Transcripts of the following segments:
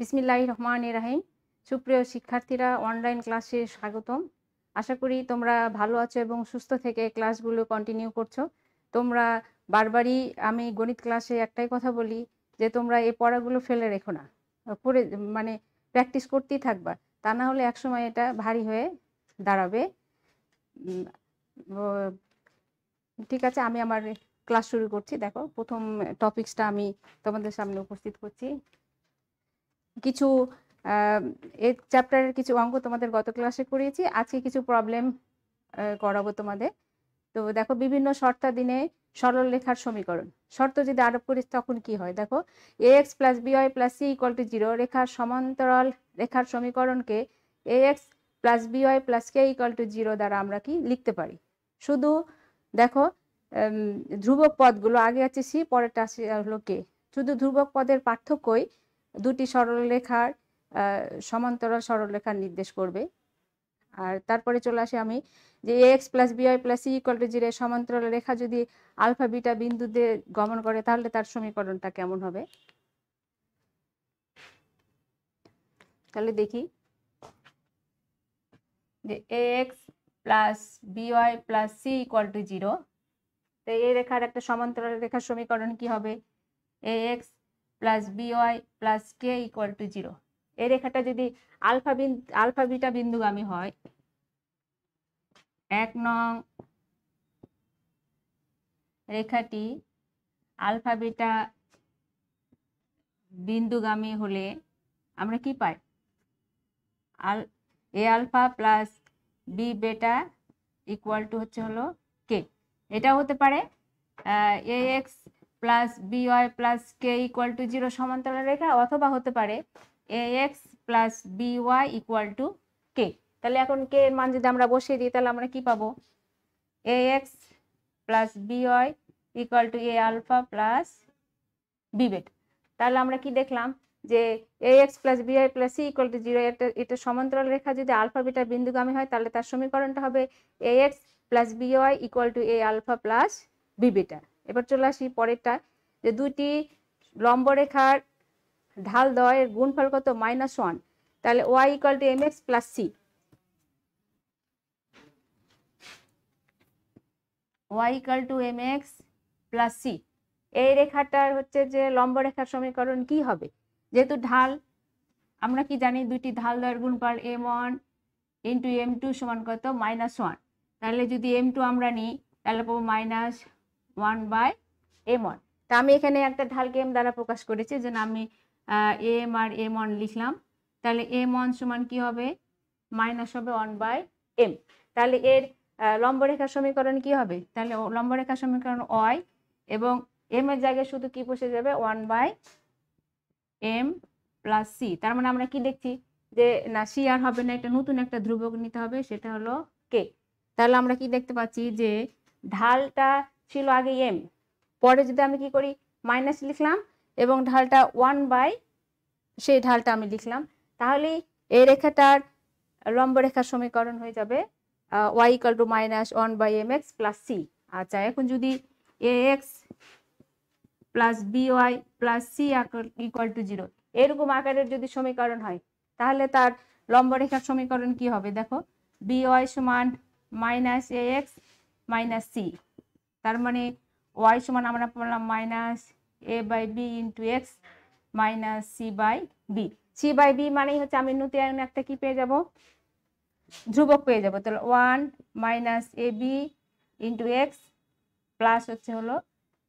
বিসমিল্লাহ রহমান রাহিম সুপ্রিয় শিক্ষার্থীরা অনলাইন ক্লাসে স্বাগতম আশা করি তোমরা ভালো আছো এবং সুস্থ থেকে ক্লাসগুলো কন্টিনিউ করছো তোমরা বারবারই আমি গণিত ক্লাসে একটাই কথা বলি যে তোমরা এই পড়াগুলো ফেলে রেখো না পড়ে মানে প্র্যাকটিস করতেই থাকবা তা না হলে একসময় এটা ভারী হয়ে দাঁড়াবে ঠিক আছে আমি আমার ক্লাস শুরু করছি দেখো প্রথম টপিক্সটা আমি তোমাদের সামনে উপস্থিত করছি কিছু এই চ্যাপ্টারের কিছু অঙ্ক তোমাদের গত ক্লাসে করিয়েছি আজকে কিছু প্রবলেম করাবো তোমাদের তো দেখো বিভিন্ন দিনে সরল রেখার সমীকরণ শর্ত যদি আরোপ করিস তখন কি হয় দেখো a x plus b y plus c equal to zero রেখার সমান্তরাল রেখার সমীকরণকে a x plus b y plus k equal to zero দ্বারা আমরা কি লিখতে পারি শুধু দেখো ধ্রুবক পদগুলো আগে আছে সি পরেরটা হলো কে শুধু ধ্রুবক পদের পার্থক্যই দুটি সরলরেখার সমান্তরাল সরলরেখা নির্দেশ করবে আর তারপরে চলে আসে আমি যে x plus b y plus c equal to zero সমান্তরাল রেখা যদি আলফা বিটা বিন্দুতে গমন করে তাহলে তার সমীকরণটা কেমন হবে তাহলে দেখি যে a x plus b y plus c equal to zero তো এই রেখার একটা সমান্তরাল রেখার সমীকরণ কি হবে a x plus b y plus k equal to zero এই রেখাটা যদি আলফা আলফা বিটা বিন্দুগামী হয় এক নং রেখাটি আলফা বিটা বিন্দুগামী হলে আমরা কি পাই আল a alpha plus b beta equal to হচ্ছে হলো কে এটাও হতে পারে a x plus b y plus k equal to zero সমান্তরাল রেখা অথবা হতে পারে a x plus b y equal to k তাহলে এখন কে এর মান যদি আমরা বসিয়ে দিই তাহলে আমরা কি পাবো a x plus b y equal to a alpha plus b beta তাহলে আমরা কি দেখলাম যে a x plus b y plus c equal to zero এটা এটা সমান্তরাল রেখা যদি আলফা বিটা বিন্দুগামী হয় তাহলে তার সমীকরণটা হবে a x plus b y equal to a alpha plus b beta এবার চলে আসি পরেরটা যে দুইটি লম্বরেখার ঢাল দয়ের গুণফল কত মাইনাস ওয়ান তাহলে y equal to m x plus c y equal to m x plus c এই রেখাটার হচ্ছে যে লম্ব রেখার সমীকরণ কি হবে যেহেতু ঢাল আমরা কি জানি দুইটি ঢাল দয়ের গুণফল m one into m two সমান কত মাইনাস ওয়ান তাহলে যদি এম টু আমরা নিই তাহলে পাবো minus one by m one তা আমি এখানে একটা ঢালকে এম দ্বারা প্রকাশ করেছি যেন আমি এম আর এম ওয়ান লিখলাম তাহলে এম ওয়ান সমান কি হবে মাইনাস হবে ওয়ান বাই এম তাহলে এর লম্বরেখা সমীকরণ কি হবে তাহলে লম্বরেখা সমীকরণ ওয়াই এবং এম এর জায়গায় শুধু কি বসে যাবে one by m plus c তার মানে আমরা কি দেখছি যে না সি আর হবে না একটা নতুন একটা ধ্রুবক নিতে হবে সেটা হলো কে তাহলে আমরা কি দেখতে পাচ্ছি যে ঢালটা ছিল আগে এম পরে যদি আমি কি করি মাইনাস লিখলাম এবং ঢালটা ওয়ান বাই সেই ঢালটা আমি লিখলাম তাহলে এই রেখাটার লম্ব রেখার সমীকরণ হয়ে যাবে y equal to minus one by m x plus c আচ্ছা এখন যদি a x plus b y plus c equal to zero এরকম আকারের যদি সমীকরণ হয় তাহলে তার লম্বরেখার সমীকরণ কি হবে দেখো বিওয়াই সমান minus a x minus c তার মানে ওয়াই সমান আমরা পড়লাম minus a by b into x minus c by b c by b মানেই হচ্ছে আমি নতুন একটা কি পেয়ে যাব ধ্রুবক পেয়ে যাব তাহলে one minus a b into x plus হচ্ছে হলো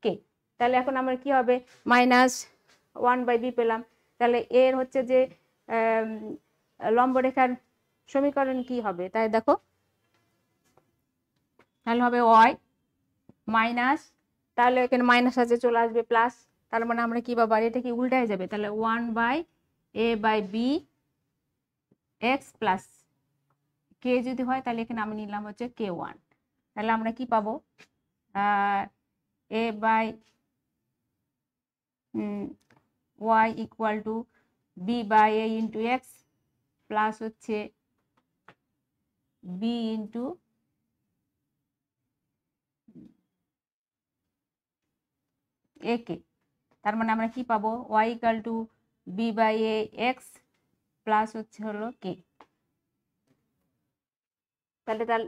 কে তাহলে এখন আমার কি হবে মাইনাস ওয়ান বাই বি পেলাম তাহলে এর হচ্ছে যে লম্বরেখার সমীকরণ কি হবে তাই দেখো তাহলে হবে ওয়াই মাইনাস তাহলে এখানে মাইনাস আছে চলে আসবে প্লাস তার মানে আমরা কি বা এটা কি উল্টায় যাবে তাহলে one by a by b x plus k যদি হয় তাহলে এখানে আমি নিলাম হচ্ছে কে ওয়ান তাহলে আমরা কি পাবো a by y equal to b by a into x plus হচ্ছে বি ইন্টু এ কে তার মানে আমরা কি পাবো y equal to b by a x plus হচ্ছে হলো কে তাহলে তার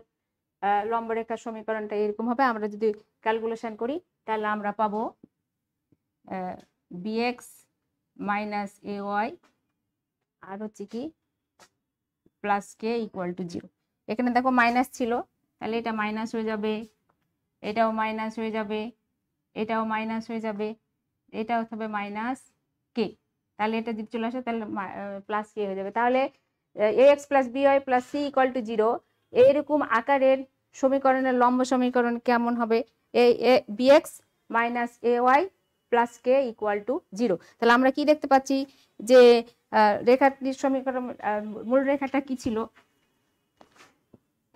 লম্বরেখার সমীকরণটা এরকম হবে আমরা যদি ক্যালকুলেশন করি তাহলে আমরা পাবো বিএক্স মাইনাস এ ওয়াই আর হচ্ছে কি plus k equal to zero এখানে দেখো মাইনাস ছিল তাহলে এটা মাইনাস হয়ে যাবে এটাও মাইনাস হয়ে যাবে এটাও মাইনাস হয়ে যাবে এটাও হবে মাইনাস কে তাহলে এটা যদি চলে আসে তাহলে প্লাস কে হয়ে যাবে তাহলে a x plus b y plus c equal to zero এইরকম আকারের সমীকরণের লম্ব সমীকরণ কেমন হবে a a b x minus a y plus k equal to zero তাহলে আমরা কি দেখতে পাচ্ছি যে রেখাটির সমীকরণ মূল রেখাটা কি ছিল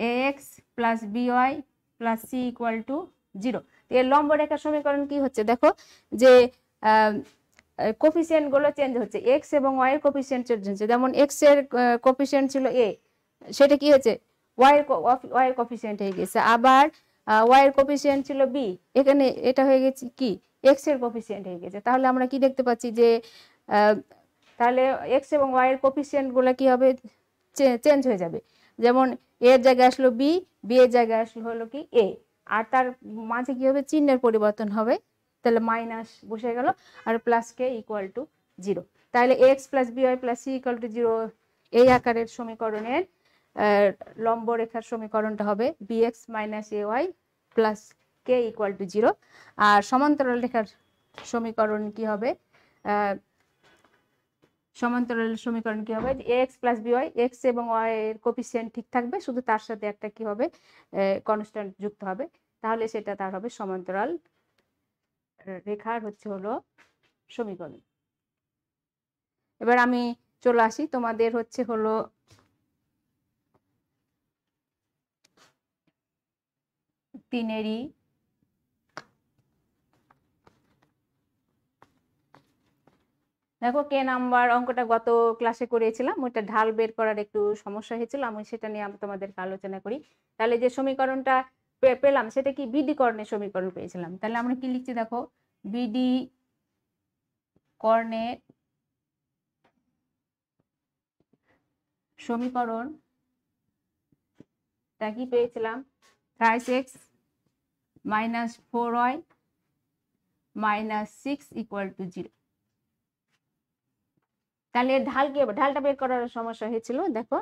a x plus b y plus c equal to zero এর লম্ব রেখা সমীকরণ কি হচ্ছে দেখো যে কোফিসিয়েন্ট গুলো চেঞ্জ হচ্ছে এক্স এবং ওয়াই এর কোফিসিয়েন্ট চেঞ্জ হচ্ছে যেমন এক্স এর কোফিসিয়েন্ট ছিল এ সেটা কি হয়েছে ওয়াই এর ওয়াই এর কোফিসিয়েন্ট হয়ে গেছে আবার ওয়াই এর কোফিসিয়েন্ট ছিল বি এখানে এটা হয়ে গেছে কি এক্স এর কোফিসিয়েন্ট হয়ে গেছে তাহলে আমরা কি দেখতে পাচ্ছি যে তাহলে এক্স এবং ওয়াই এর কোফিসিয়েন্ট গুলো কি হবে চেঞ্জ হয়ে যাবে যেমন এর জায়গায় আসলো বি বি এর জায়গায় আসলো হলো কি এ আর তার মাঝে কী হবে চিহ্নের পরিবর্তন হবে তাহলে মাইনাস বসে গেল আর plus k equal to zero তাহলে x plus b y plus c equal to zero এই আকারের সমীকরণের লম্ব রেখার সমীকরণটা হবে b x minus a y plus k equal to zero আর সমান্তরাল রেখার সমীকরণ কি হবে সমান্তরাল সমীকরণ কি হবে এক্স প্লাস বিওয়াই এক্স এবং ওয়াই এর কোপিসিয়েন্ট ঠিক থাকবে শুধু তার সাথে একটা কি হবে কনস্ট্যান্ট যুক্ত হবে তাহলে সেটা তার হবে সমান্তরাল রেখার হচ্ছে হলো সমীকরণ এবার আমি চলে আসি তোমাদের হচ্ছে হলো তিনেরই দেখো কে নাম্বার অঙ্কটা গত ক্লাসে করেছিলাম ওইটা ঢাল বের করার একটু সমস্যা হয়েছিল আমি সেটা নিয়ে আমি তোমাদেরকে আলোচনা করি তাহলে যে সমীকরণটা পেলাম সেটা কি বিডিকর্ণের সমীকরণ পেয়েছিলাম তাহলে আমরা কি লিখছি দেখো বিডি কর্ণের সমীকরণ তা কি পেয়েছিলাম five x minus four y minus six equal to zero তাহলে ঢাল কি হবে ঢালটা বের করার সমস্যা হয়েছিল দেখো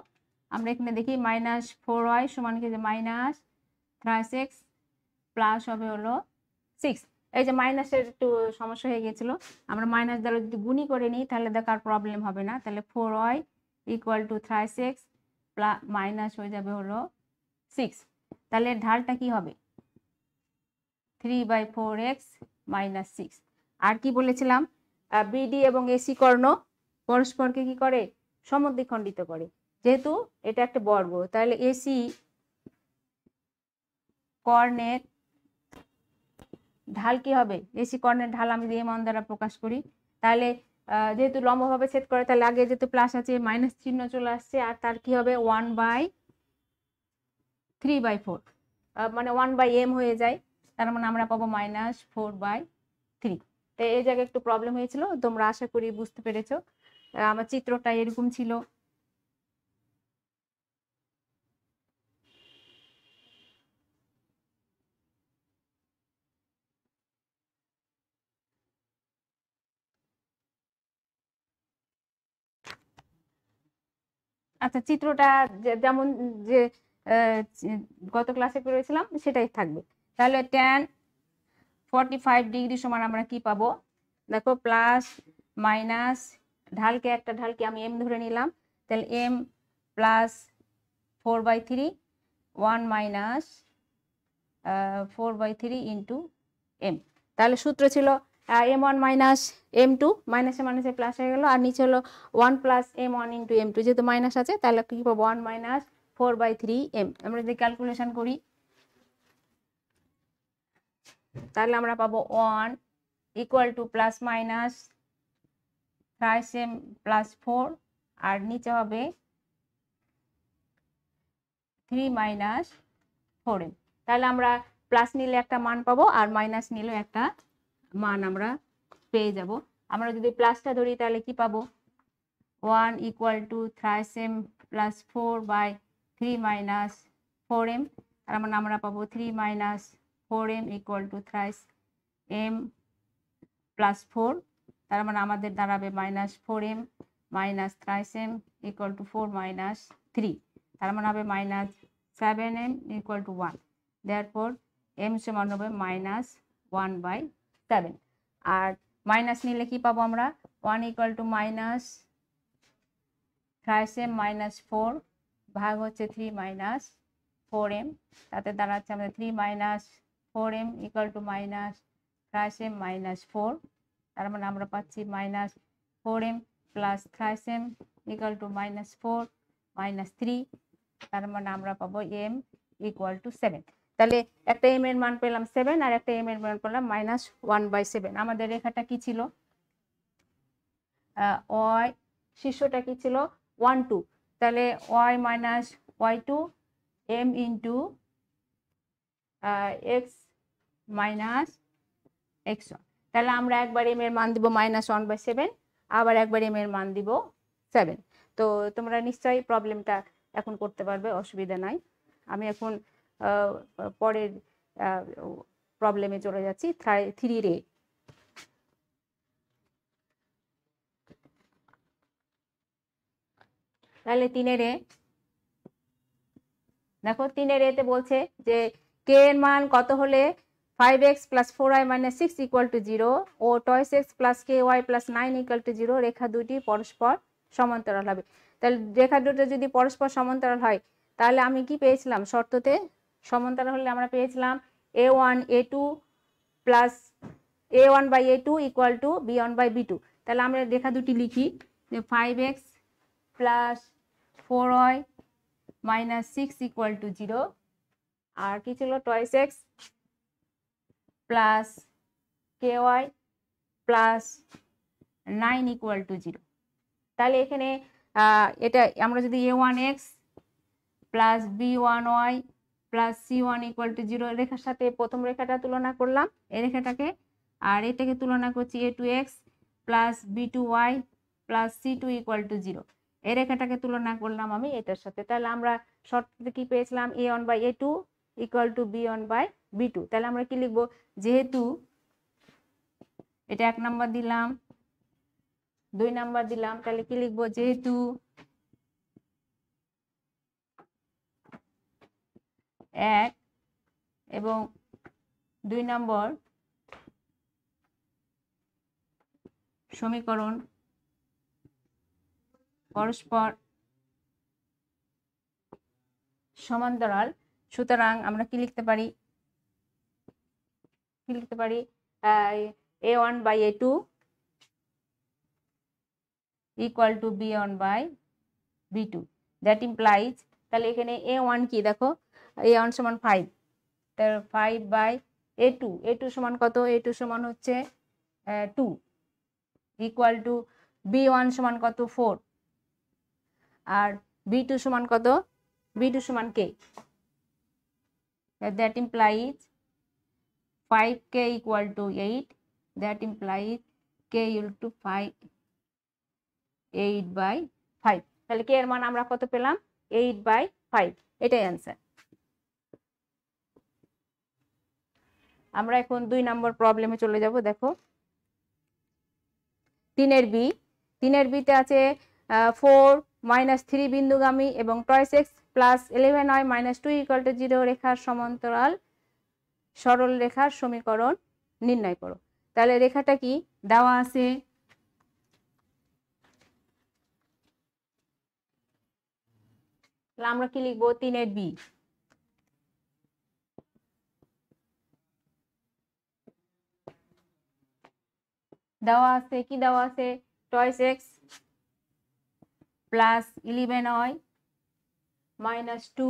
আমরা এখানে দেখি মাইনাস ফোর ওয়াই সমান কি মাইনাস থ্রাইস এক্স প্লাস হবে হলো সিক্স এই যে মাইনাসের একটু সমস্যা হয়ে গেছিলো আমরা মাইনাস দ্বারা যদি গুণি করে নিই তাহলে দেখ আর প্রবলেম হবে না তাহলে four y equal to thrice x plus minus হয়ে যাবে হলো সিক্স তাহলে ঢালটা কি হবে three by four x minus six আর কি বলেছিলাম বিডি এবং এসি কর্ণ পরস্পরকে কি করে সমদ্বিখণ্ডিত করে যেহেতু এটা একটা বর্গ তাহলে এসি কর্ণের ঢাল কি হবে এসি কর্ণের ঢাল আমি দিয়ে মন দ্বারা প্রকাশ করি তাহলে যেহেতু লম্বভাবে ছেদ করে তাহলে আগে যেহেতু প্লাস আছে মাইনাস চিহ্ন চলে আসছে আর তার কি হবে one by three by four মানে ওয়ান বাই এম হয়ে যায় তার মানে আমরা পাবো মাইনাস ফোর বাই থ্রি তো এই জায়গায় একটু প্রবলেম হয়েছিল তোমরা আশা করি বুঝতে পেরেছ আমার চিত্রটা এরকম ছিল আচ্ছা চিত্রটা যেমন যে গত ক্লাসে করেছিলাম সেটাই থাকবে তাহলে টেন ফর্টি ফাইভ ডিগ্রি সমান আমরা কি পাবো দেখো প্লাস মাইনাস ঢালকে একটা ঢালকে আমি এম ধরে নিলাম তাহলে m plus four by three one minus four by three into m তাহলে সূত্র ছিল m one minus m two মাইনাসে মাইনাসে প্লাস হয়ে গেলো আর নিচে হলো one plus m one into m two যেহেতু মাইনাস আছে তাহলে কী পাবো one minus four by three m আমরা যদি ক্যালকুলেশন করি তাহলে আমরা পাবো one equal to plus minus five m plus four আর নিচে হবে থ্রি মাইনাস ফোর এম তাহলে আমরা প্লাস নিলে একটা মান পাবো আর মাইনাস নিলেও একটা মান আমরা পেয়ে যাব আমরা যদি প্লাসটা ধরি তাহলে কি পাবো one equal to thrice m plus four by three minus four m তার মানে আমরা পাবো three minus four m equal to thrice m plus four তার মানে আমাদের দাঁড়াবে minus four m minus thrice m equal to four minus three তার মানে হবে minus seven m equal to one দেয়ার পর এম সমান হবে মাইনাস ওয়ান বাই সেভেন আর মাইনাস নিলে কি পাবো আমরা one equal to minus thrice m minus four ভাগ হচ্ছে থ্রি মাইনাস ফোর এম তাতে দাঁড়াচ্ছে আমাদের three minus four m equal to minus thrice m minus four তার মানে আমরা পাচ্ছি minus four m plus thrice m equal to minus four minus three তার মানে আমরা পাবো এম ইকুয়াল টু সেভেন তাহলে একটা এম এর মান পেলাম সেভেন আর একটা এম এর মান পেলাম মাইনাস ওয়ান বাই সেভেন আমাদের রেখাটা কি ছিল ওয়াই শীর্ষটা কি ছিল ওয়ান টু তাহলে y minus y two m into x minus x one তাহলে আমরা একবার এম এর মান দিব মাইনাস ওয়ান বাই সেভেন আবার একবার এম এর মান দিব সেভেন তো তোমরা নিশ্চয়ই প্রবলেমটা এখন করতে পারবে অসুবিধা নাই আমি এখন পরের প্রবলেমে চলে যাচ্ছি থ্রি রে তাহলে তিনের রে দেখো তিনের রেতে বলছে যে কে এর মান কত হলে five x plus four I minus six equal to zero ও twice x plus k y plus nine equal to zero রেখা দুটি পরস্পর সমান্তরাল হবে তাহলে রেখা দুটো যদি পরস্পর সমান্তরাল হয় তাহলে আমি কি পেয়েছিলাম শর্ততে সমান্তরাল হলে আমরা পেয়েছিলাম a one a two plus a one by a two equal to b one by b two তাহলে আমরা রেখা দুটি লিখি যে five x plus four y minus six equal to zero আর কি ছিল twice x plus k y plus nine equal to zero তাহলে এখানে এটা আমরা যদি a one x plus b one y plus c one equal to zero রেখার সাথে প্রথম রেখাটা তুলনা করলাম এই রেখাটাকে আর এটাকে তুলনা করছি a two x plus b two y plus c two equal to zero এই রেখাটাকে তুলনা করলাম আমি এটার সাথে তাহলে আমরা শর্টতে কি পেয়েছিলাম a one by a two equal to b one by b two তাহলে আমরা কি লিখবো যেহেতু এটা এক নাম্বার দিলাম দুই নাম্বার দিলাম তাহলে কি লিখবো যেহেতু এক এবং দুই নম্বর সমীকরণ পরস্পর সমান্তরাল সুতরাং আমরা কি লিখতে পারি কি লিখতে পারি a one by a two equal to b one by b two that implies তাহলে এখানে এ ওয়ান কি দেখো এ ওয়ান সমান ফাইভ তার five by a two a two সমান কত এ টু সমান হচ্ছে two equal to b one সমান কত ফোর আর বি টু সমান কত বি টু সমান k that implies five k equal to eight that implies k equal to five eight by five তাহলে কে এর মান আমরা কত পেলাম এইট বাই ফাইভ এটাই অ্যান্সার আমরা এখন দুই নম্বর প্রবলেমে চলে যাব দেখো তিনের বি তিনের বিতে আছে ফোর মাইনাস থ্রি বিন্দুগামী এবং twice x plus eleven y minus two equal to zero রেখার সমান্তরাল সরল রেখার সমীকরণ নির্ণয় করো তাহলে রেখাটা কি দেওয়া আছে আমরা কি লিখবো তিনের বি দেওয়া আছে কি দেওয়া আছে twice x plus eleven y minus two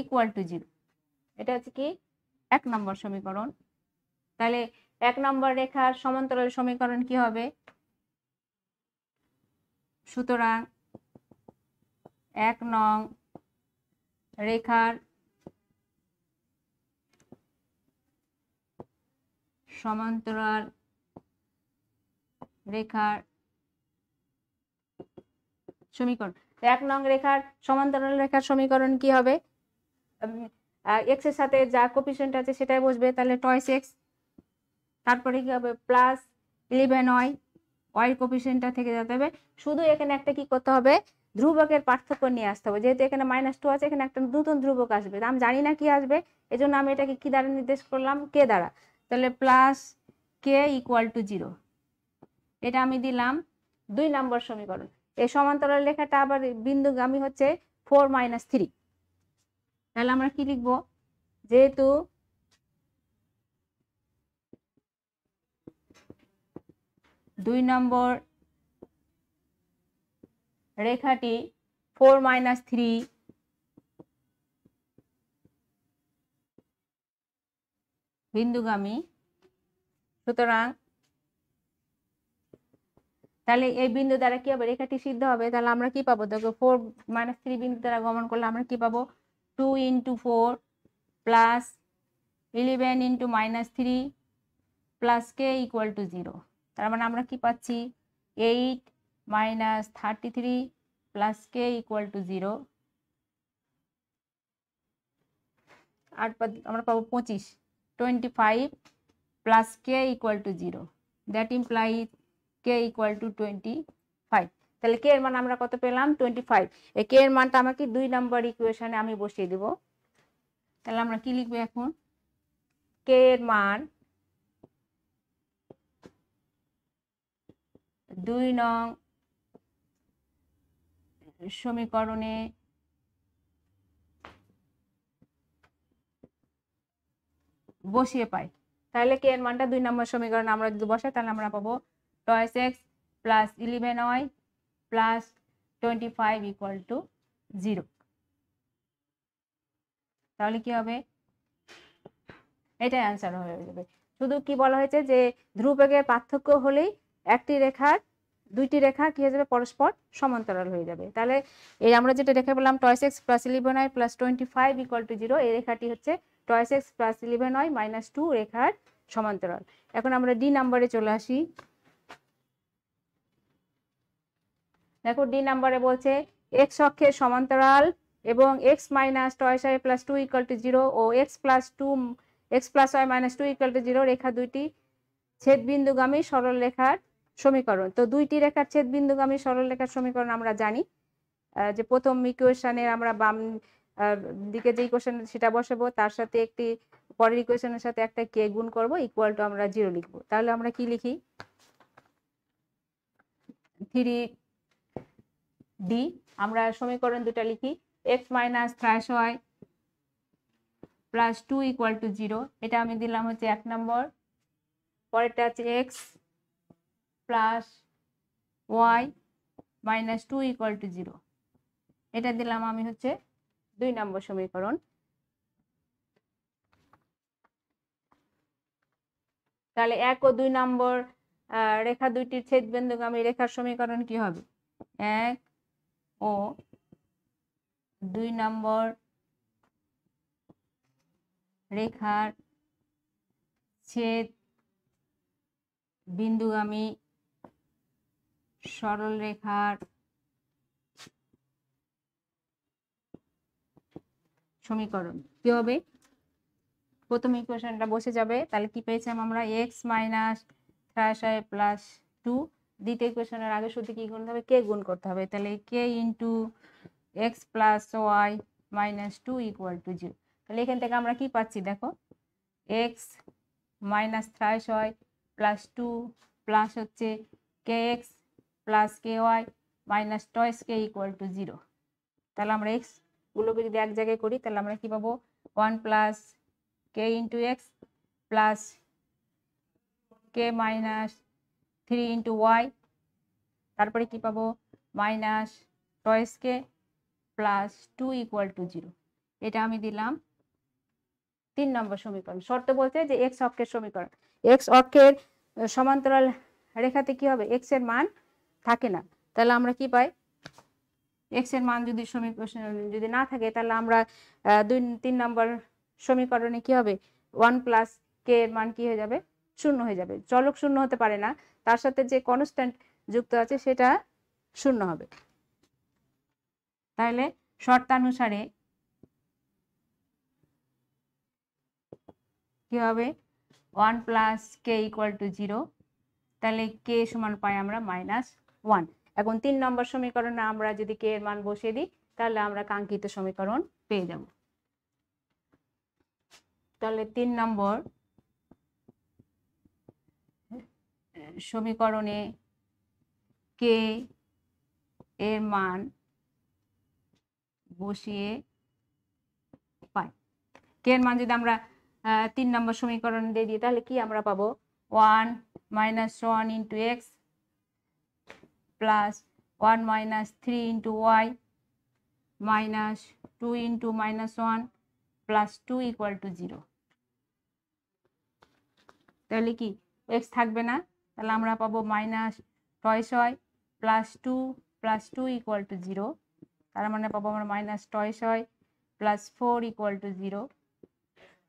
equal to zero এটা হচ্ছে কি এক নম্বর সমীকরণ তাহলে এক নম্বর রেখার সমান্তরাল সমীকরণ কি হবে সুতরাং এক নং রেখার সমান্তরাল রেখার সমীকরণ এক নং রেখার সমান্তরাল রেখার সমীকরণ কি হবে এক্স এর সাথে যা কোপিসেন্ট আছে সেটাই বসবে তাহলে টয়েস এক্স তারপরে কি হবে প্লাস ইলেভেন ওয়াই ওয়াই কোপিসেন্টটা থেকে যেতে হবে শুধু এখানে একটা কি করতে হবে ধ্রুবকের পার্থক্য নিয়ে আসতে হবে যেহেতু এখানে মাইনাস টু আছে এখানে একটা নতুন ধ্রুবক আসবে আমি জানি না কি আসবে এজন্য আমি এটাকে কি দ্বারা নির্দেশ করলাম কে দ্বারা তাহলে plus k equal to zero এটা আমি দিলাম দুই নম্বর সমীকরণ এই সমান্তরাল রেখাটা আবার বিন্দুগামী হচ্ছে ফোর মাইনাস থ্রি তাহলে আমরা কি লিখব যেহেতু দুই নম্বর রেখাটি ফোর মাইনাস থ্রি বিন্দুগামী সুতরাং তাহলে এই বিন্দু দ্বারা কি হবে রেখাটি সিদ্ধ হবে তাহলে আমরা কি পাবো দেখো ফোর মাইনাস থ্রি বিন্দু দ্বারা গমন করলে আমরা কি পাবো two into four plus eleven into minus three plus k equal to zero তার মানে আমরা কি পাচ্ছি eight minus thirty three plus k equal to zero আট আমরা পাবো পঁচিশ twenty five plus k equal to zero that implies k equal to twenty five তাহলে কে এর মান আমরা কত পেলাম টোয়েন্টি ফাইভ এই কে এর মানটা আমাকে দুই নম্বর ইকুয়েশনে আমি বসিয়ে দিব তাহলে আমরা কি লিখবো এখন কে এর মান দুই নং সমীকরণে বসিয়ে পাই তাহলে কে এর মানটা দুই নম্বর সমীকরণে আমরা যদি বসাই তাহলে আমরা পাবো choice x plus 11y plus 25 equal to 0 তাহলে কি হবে এটাই অ্যান্সার হয়ে যাবে শুধু কি বলা হয়েছে যে ধ্রুবেগের পার্থক্য হলেই একটি রেখার দুইটি রেখা কি হয়ে যাবে পরস্পর সমান্তরাল হয়ে যাবে তাহলে এই আমরা যেটা রেখা বললাম twice x plus eleven I plus twenty five equal to zero এই রেখাটি হচ্ছে twice x plus eleven I minus two রেখার সমান্তরাল এখন আমরা ডি নাম্বারে চলে আসি দেখো ডি নাম্বারে বলছে এক্স অক্ষের সমান্তরাল এবং x minus twice I plus two equal to zero ও x plus two x plus y minus two equal to zero রেখা দুইটি ছেদবিন্দুগামী সরল রেখার সমীকরণ তো দুইটি রেখার ছেদবিন্দুগামী সরল রেখার সমীকরণ আমরা জানি যে প্রথম ইকুয়েশনের আমরা বাম দিকে যে ইকুয়েশন সেটা বসাবো তার সাথে একটি পরের ইকুয়েশনের সাথে একটা কে গুণ করবো ইকুয়াল টু আমরা জিরো লিখবো তাহলে আমরা কি লিখি থ্রি ডি আমরা সমীকরণ দুটা লিখি x minus thrice y plus two equal to zero এটা আমি দিলাম হচ্ছে এক নম্বর পরেরটা আছে x plus y minus two equal to zero এটা দিলাম আমি হচ্ছে দুই নম্বর সমীকরণ তাহলে এক ও দুই নম্বর রেখা দুইটির ছেদ বিন্দুগামী রেখার সমীকরণ কি হবে এক ও দুই নম্বর রেখার ছেদ বিন্দুগামী সরল রেখার সমীকরণ কি হবে প্রথম ইকুয়েশনটা বসে যাবে তাহলে কি পেয়েছিলাম আমরা x minus thrice plus two দ্বিতীয় ইকুয়েশনের আগে শুধু কি করতে হবে কে গুণ করতে হবে তাহলে k into x plus y minus two equal to zero তাহলে এখান থেকে আমরা কি পাচ্ছি দেখো x minus thrice y plus two plus হচ্ছে k x plus k y minus twice k equal to zero তাহলে আমরা গুলোকে যদি এক জায়গায় করি তাহলে আমরা কি পাবো one plus k into x plus k minus three into y তারপরে কি পাবো মাইনাস টয়েসকে plus two equal to zero এটা আমি দিলাম তিন নম্বর সমীকরণ শর্ত বলতে যে এক্স অক্ষের সমীকরণ এক্স অক্ষের সমান্তরাল রেখাতে কি হবে এক্স এর মান থাকে না তাহলে আমরা কি পাই এক্স এর মান যদি সমীকরণ যদি না থাকে তাহলে আমরা দুই তিন নম্বর সমীকরণে কি হবে ওয়ান প্লাস কে এর মান কি হয়ে যাবে শূন্য হয়ে যাবে চলক শূন্য হতে পারে না তার সাথে যে কনস্ট্যান্ট যুক্ত আছে সেটা শূন্য হবে তাহলে শর্তানুসারে কি হবে one plus k equal to zero তাহলে কে সমান পাই আমরা মাইনাস ওয়ান এখন তিন নম্বর সমীকরণে আমরা যদি কে এর মান বসিয়ে দিই তাহলে আমরা কাঙ্ক্ষিত সমীকরণ পেয়ে যাব তাহলে তিন নম্বর সমীকরণে কে এর মান বসিয়ে পাই কে এর মান যদি আমরা তিন নম্বর সমীকরণ দিয়ে দিই তাহলে কি আমরা পাবো one minus one into x plus one minus three into y minus two into minus one plus two equal to zero তাহলে কি এক্স থাকবে না তাহলে আমরা পাবো মাইনাস টয় ছয় plus two plus two equal to zero তার মানে পাবো আমরা মাইনাস টয় ছয় plus four equal to zero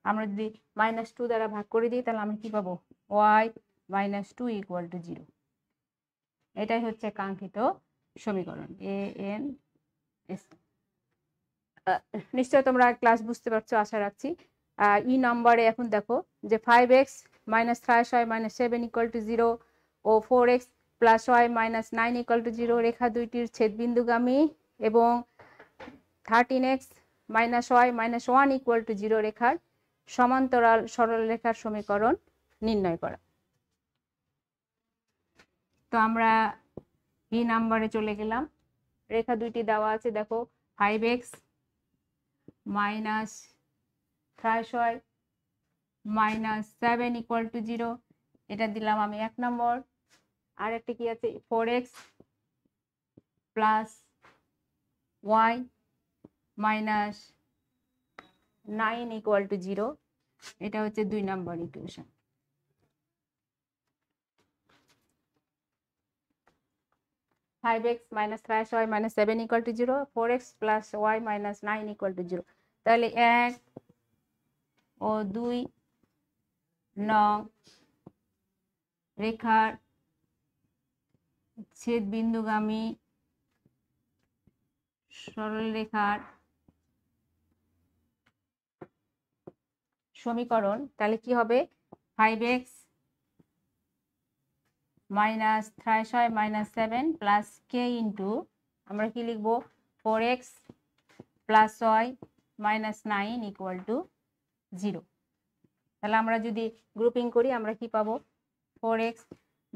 আমরা যদি মাইনাস টু দ্বারা ভাগ করে দিই তাহলে আমরা কী পাবো y minus two equal to zero এটাই হচ্ছে কাঙ্ক্ষিত সমীকরণ এ এন এস নিশ্চয় তোমরা ক্লাস বুঝতে পারছো আশা রাখছি ই নম্বরে e এখন দেখো যে five x minus 3y minus 7 equal to 0 ও 4x plus y minus nine equal to zero রেখা দুইটির ছেদবিন্দুগামী এবং thirteen x minus y minus one equal to zero রেখার সমান্তরাল সরলরেখার সমীকরণ নির্ণয় করা তো আমরা বি নাম্বারে চলে গেলাম রেখা দুইটি দেওয়া আছে দেখো five x minus thrice minus seven equal to zero এটা দিলাম আমি এক নম্বর আর একটা কি আছে four x plus y minus nine equal to zero এটা হচ্ছে দুই নম্বর equation five x minus thrice y minus seven equal to zero four x plus y minus nine equal to zero তাহলে এক ও দুই নং রেখার ছেদ বিন্দুগামী সরলরেখার সমীকরণ তাহলে কি হবে ফাইভ এক্স মাইনাস ছয় minus seven plus k into আমরা কি লিখব four x plus y minus nine equal to zero তাহলে আমরা যদি গ্রুপিং করি আমরা কি পাবো ফোর এক্স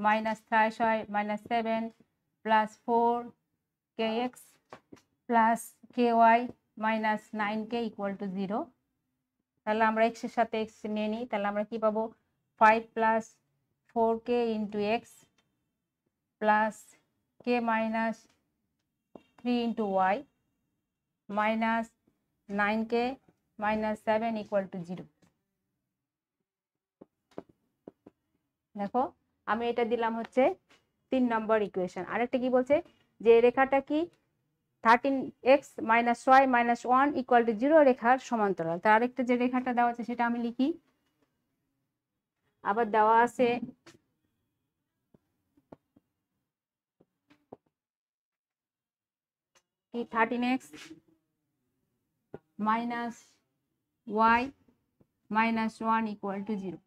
মাইনাস ছয় minus seven plus four k x plus k y minus nine k equal to zero তাহলে আমরা এক্সের সাথে এক্স নিয়ে নিই তাহলে আমরা কি পাবো five plus four k into x plus k minus three into y minus nine k minus seven equal to zero দেখো আমি এটা দিলাম হচ্ছে তিন নম্বর ইকুয়েশন আরেকটা কি বলছে যে রেখাটা কি thirteen x minus y minus one equal to zero রেখার সমান্তরাল তার আরেকটা যে রেখাটা দেওয়া আছে সেটা আমি লিখি আবার দেওয়া আছে thirteen x minus y minus one equal to zero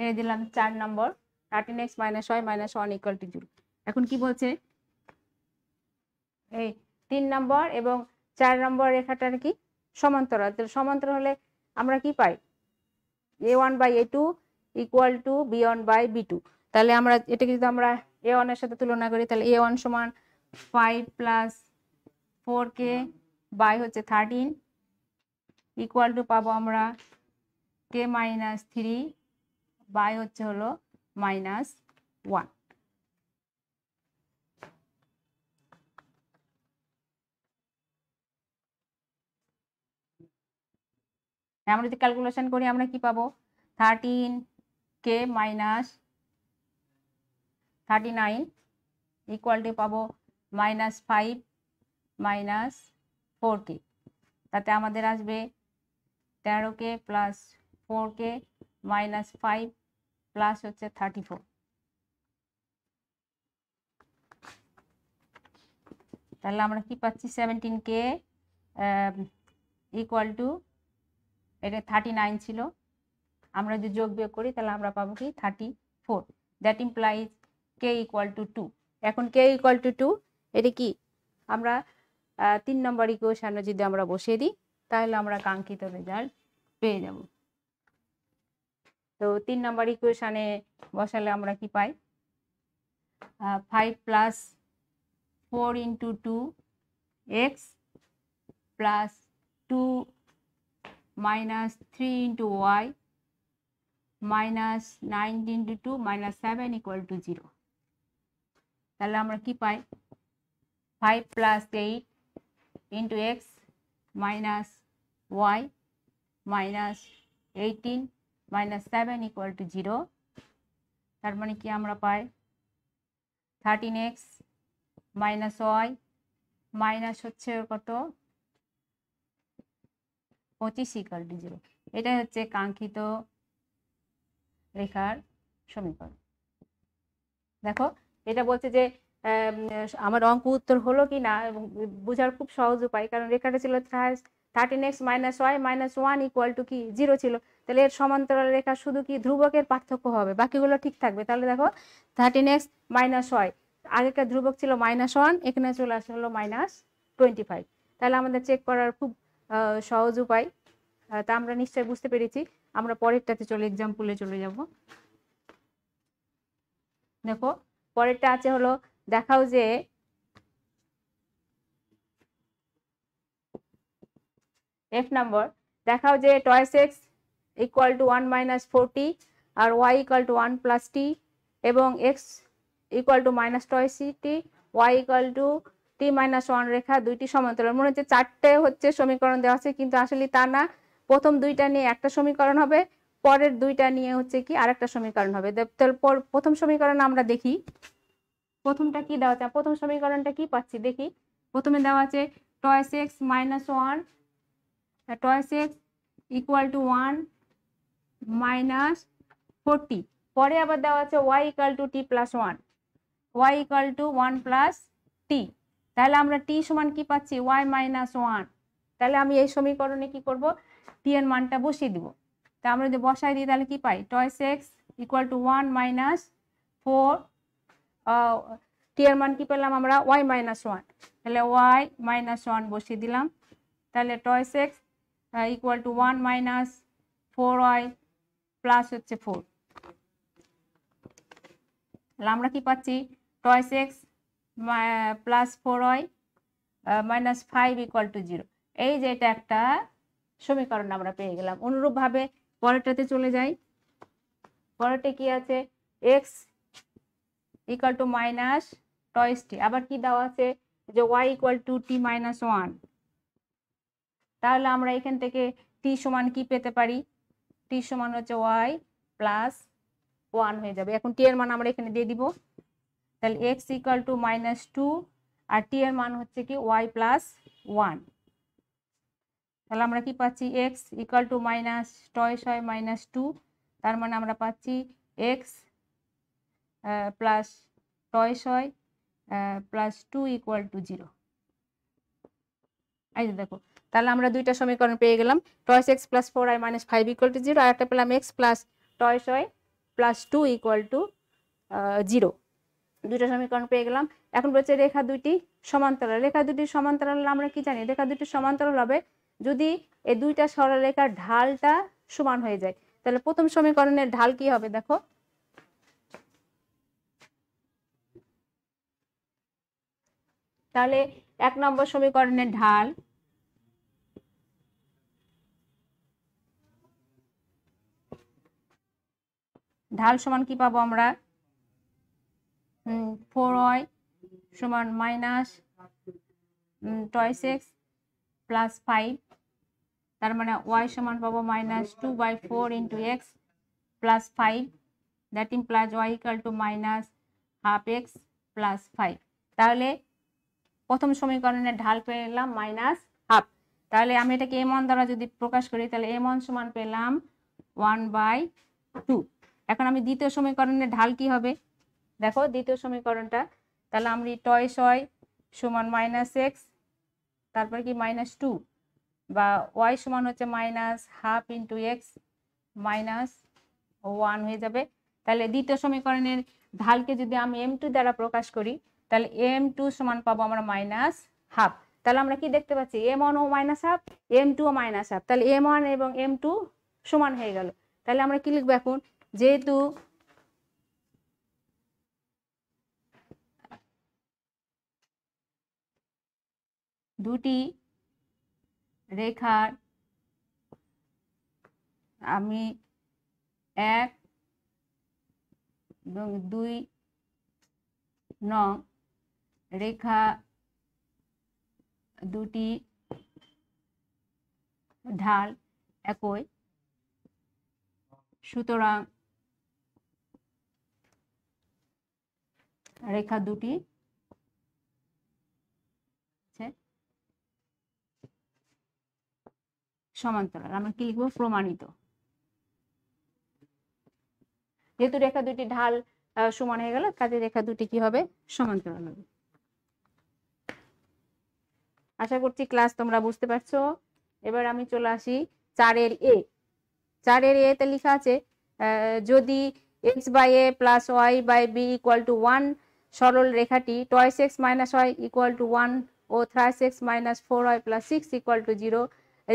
এনে দিলাম চার নম্বর thirteen x minus y minus one equal to zero এখন কি বলছে এই তিন নম্বর এবং চার নম্বর আর কি সমান্তরাল সমান্তর হলে আমরা কি পাই a one by a two equal to b one by b two তাহলে আমরা এটাকে যদি আমরা এ ওয়ানের সাথে তুলনা করি তাহলে এ ওয়ান সমান five plus four k by হচ্ছে থার্টিন ইকুয়াল টু পাবো আমরা কে মাইনাস থ্রি বাই হচ্ছে হলো মাইনাস ওয়ান আমরা যদি ক্যালকুলেশন করি আমরা কি পাবো thirteen k minus thirty nine equal to পাবো minus five minus four k তাতে আমাদের আসবে তেরো k plus four k minus five plus হচ্ছে থার্টি ফোর তাহলে আমরা কি পাচ্ছি সেভেন্টিন কে ইকুয়াল টু এটা থার্টি নাইন ছিল আমরা যদি যোগ বিয়োগ করি তাহলে আমরা পাবো কি thirty four that implies k equal to two এখন কে ইকুয়াল টু টু এটা কি আমরা তিন নম্বর ইকুয়েশানে যদি আমরা বসিয়ে দিই তাহলে আমরা কাঙ্ক্ষিত রেজাল্ট পেয়ে যাবো তো তিন নাম্বার ইকুয়েশানে বসালে আমরা কি পাই five plus four into two x plus two minus three into y minus nine into two minus seven equal to zero তাহলে আমরা কি পাই five plus eight into x minus y minus eighteen minus seven equal to zero তার মানে কি আমরা পাই thirteen x minus y minus হচ্ছে কত পঁচিশ ইকাল টু জিরো এটাই হচ্ছে কাঙ্ক্ষিত রেখার সমীকরণ দেখো এটা বলছে যে আমার অঙ্ক উত্তর হলো কি না বোঝার খুব সহজ উপায় কারণ রেখাটা ছিল thirteen x minus y minus one equal to কি জিরো ছিল তাহলে এর সমান্তরাল রেখা শুধু কি ধ্রুবকের পার্থক্য হবে বাকিগুলো ঠিক থাকবে তাহলে দেখো থার্টিন এক্স মাইনাস ওয়াই আগেকার ধ্রুবক ছিল মাইনাস ওয়ান এখানে চলে আসলো হলো মাইনাস টোয়েন্টি ফাইভ তাহলে আমাদের চেক করার খুব সহজ উপায় তা আমরা নিশ্চয়ই বুঝতে পেরেছি আমরা পরেরটাতে চলে এক্সাম্পলে চলে যাব দেখো পরেরটা আছে হলো দেখাও যে এফ নাম্বার দেখাও যে twice x equal to one minus four আর y equal to one plus t এবং x equal to minus twice t y equal to t minus one রেখা দুইটি সমান্তরাল মনে হচ্ছে চারটে হচ্ছে সমীকরণ দেওয়া আছে কিন্তু আসলে তা না প্রথম দুইটা নিয়ে একটা সমীকরণ হবে পরের দুইটা নিয়ে হচ্ছে কি আরেকটা সমীকরণ হবে প্রথম সমীকরণ আমরা দেখি প্রথমটা কি দেওয়া আছে প্রথম সমীকরণটা কি পাচ্ছি দেখি প্রথমে দেওয়া আছে twice x minus one the twice x equal to 1 minus 40 পরে আবার দেওয়া আছে y equal to t plus 1 y equal to 1 plus t তাহলে আমরা t সমান কি পাচ্ছি y minus 1 তাহলে আমি এই সমীকরণে কি করব t এর মানটা বসিয়ে দিব তা আমরা যদি বসাই দিই তাহলে কি পাই twice x equal to one minus four t এর মান কি পেলাম আমরা ওয়াই মাইনাস ওয়ান তাহলে ওয়াই মাইনাস ওয়ান বসিয়ে দিলাম তাহলে twice x equal to one minus four y plus হচ্ছে ফোর তাহলে আমরা কি পাচ্ছি twice x plus four y minus five equal to zero এই যে এটা একটা সমীকরণ আমরা পেয়ে গেলাম অনুরূপভাবে পরেরটাতে চলে যাই পরেরটা কি আছে x equal to minus twice t আবার কি দেওয়া আছে যে y equal to t minus one তাহলে আমরা এখান থেকে টি সমান কি পেতে পারি টি সমান হচ্ছে ওয়াই প্লাস ওয়ান হয়ে যাবে এখন টি এর মান আমরা এখানে দিয়ে দিব তাহলে x equal to minus two আর টি এর মান হচ্ছে কি ওয়াই প্লাস ওয়ান তাহলে আমরা কি পাচ্ছি x equal to minus toy y minus two তার মানে আমরা পাচ্ছি এক্স প্লাস টয় ছয় plus two equal to zero এই দেখো তাহলে আমরা দুইটা সমীকরণ পেয়ে গেলাম twice x plus four I minus five equal to zero আর একটা পেলাম x plus twice y plus two equal to zero দুইটা সমীকরণ পেয়ে গেলাম এখন বলছে রেখা দুটি সমান্তরাল রেখা দুটি সমান্তরাল আমরা কি জানি রেখা দুটি সমান্তরাল হবে যদি এই দুইটা সরলরেখার ঢালটা সমান হয়ে যায় তাহলে প্রথম সমীকরণের ঢাল কি হবে দেখো তাহলে এক নম্বর সমীকরণের ঢাল ঢাল সমান কি পাবো আমরা ফোর ওয়াই সমান minus twice x plus five তার মানে ওয়াই সমান পাবো minus two by four into x plus five that implies y equal to minus half x plus five তাহলে প্রথম সমীকরণে ঢাল পেলাম মাইনাস হাফ তাহলে আমি এটাকে এম দ্বারা যদি প্রকাশ করি তাহলে এম সমান পেলাম ওয়ান বাই টু এখন আমি দ্বিতীয় সমীকরণের ঢাল কি হবে দেখো দ্বিতীয় সমীকরণটা তাহলে আমি টয় সয় সমান মাইনাস এক্স তারপর কি মাইনাস টু বা ওয়াই সমান হচ্ছে minus half into x minus one হয়ে যাবে তাহলে দ্বিতীয় সমীকরণের ঢালকে যদি আমি এম টু দ্বারা প্রকাশ করি তাহলে এম টু সমান পাবো আমরা মাইনাস হাফ তাহলে আমরা কি দেখতে পাচ্ছি এম ওয়ান ও মাইনাস হাফ এম টু ও মাইনাস হাফ তাহলে এম ওয়ান এবং এম টু সমান হয়ে গেল তাহলে আমরা কি লিখবো এখন যেহেতু দুটি রেখার আমি এক এবং দুই নং রেখা দুটি ঢাল একই সুতরাং রেখা দুটি সমান্তরাল আমরা কি লিখবো প্রমাণিত যেহেতু রেখা দুটি ঢাল সমান হয়ে গেল কাজে রেখা দুটি কি হবে সমান্তরাল হবে আশা করছি ক্লাস তোমরা বুঝতে পারছো এবার আমি চলে আসি চারের এ চারের এতে লেখা আছে যদি x by a plus y by b equal to one সরল রেখাটি twice x minus y equal to one ও thrice x minus four y plus six equal to zero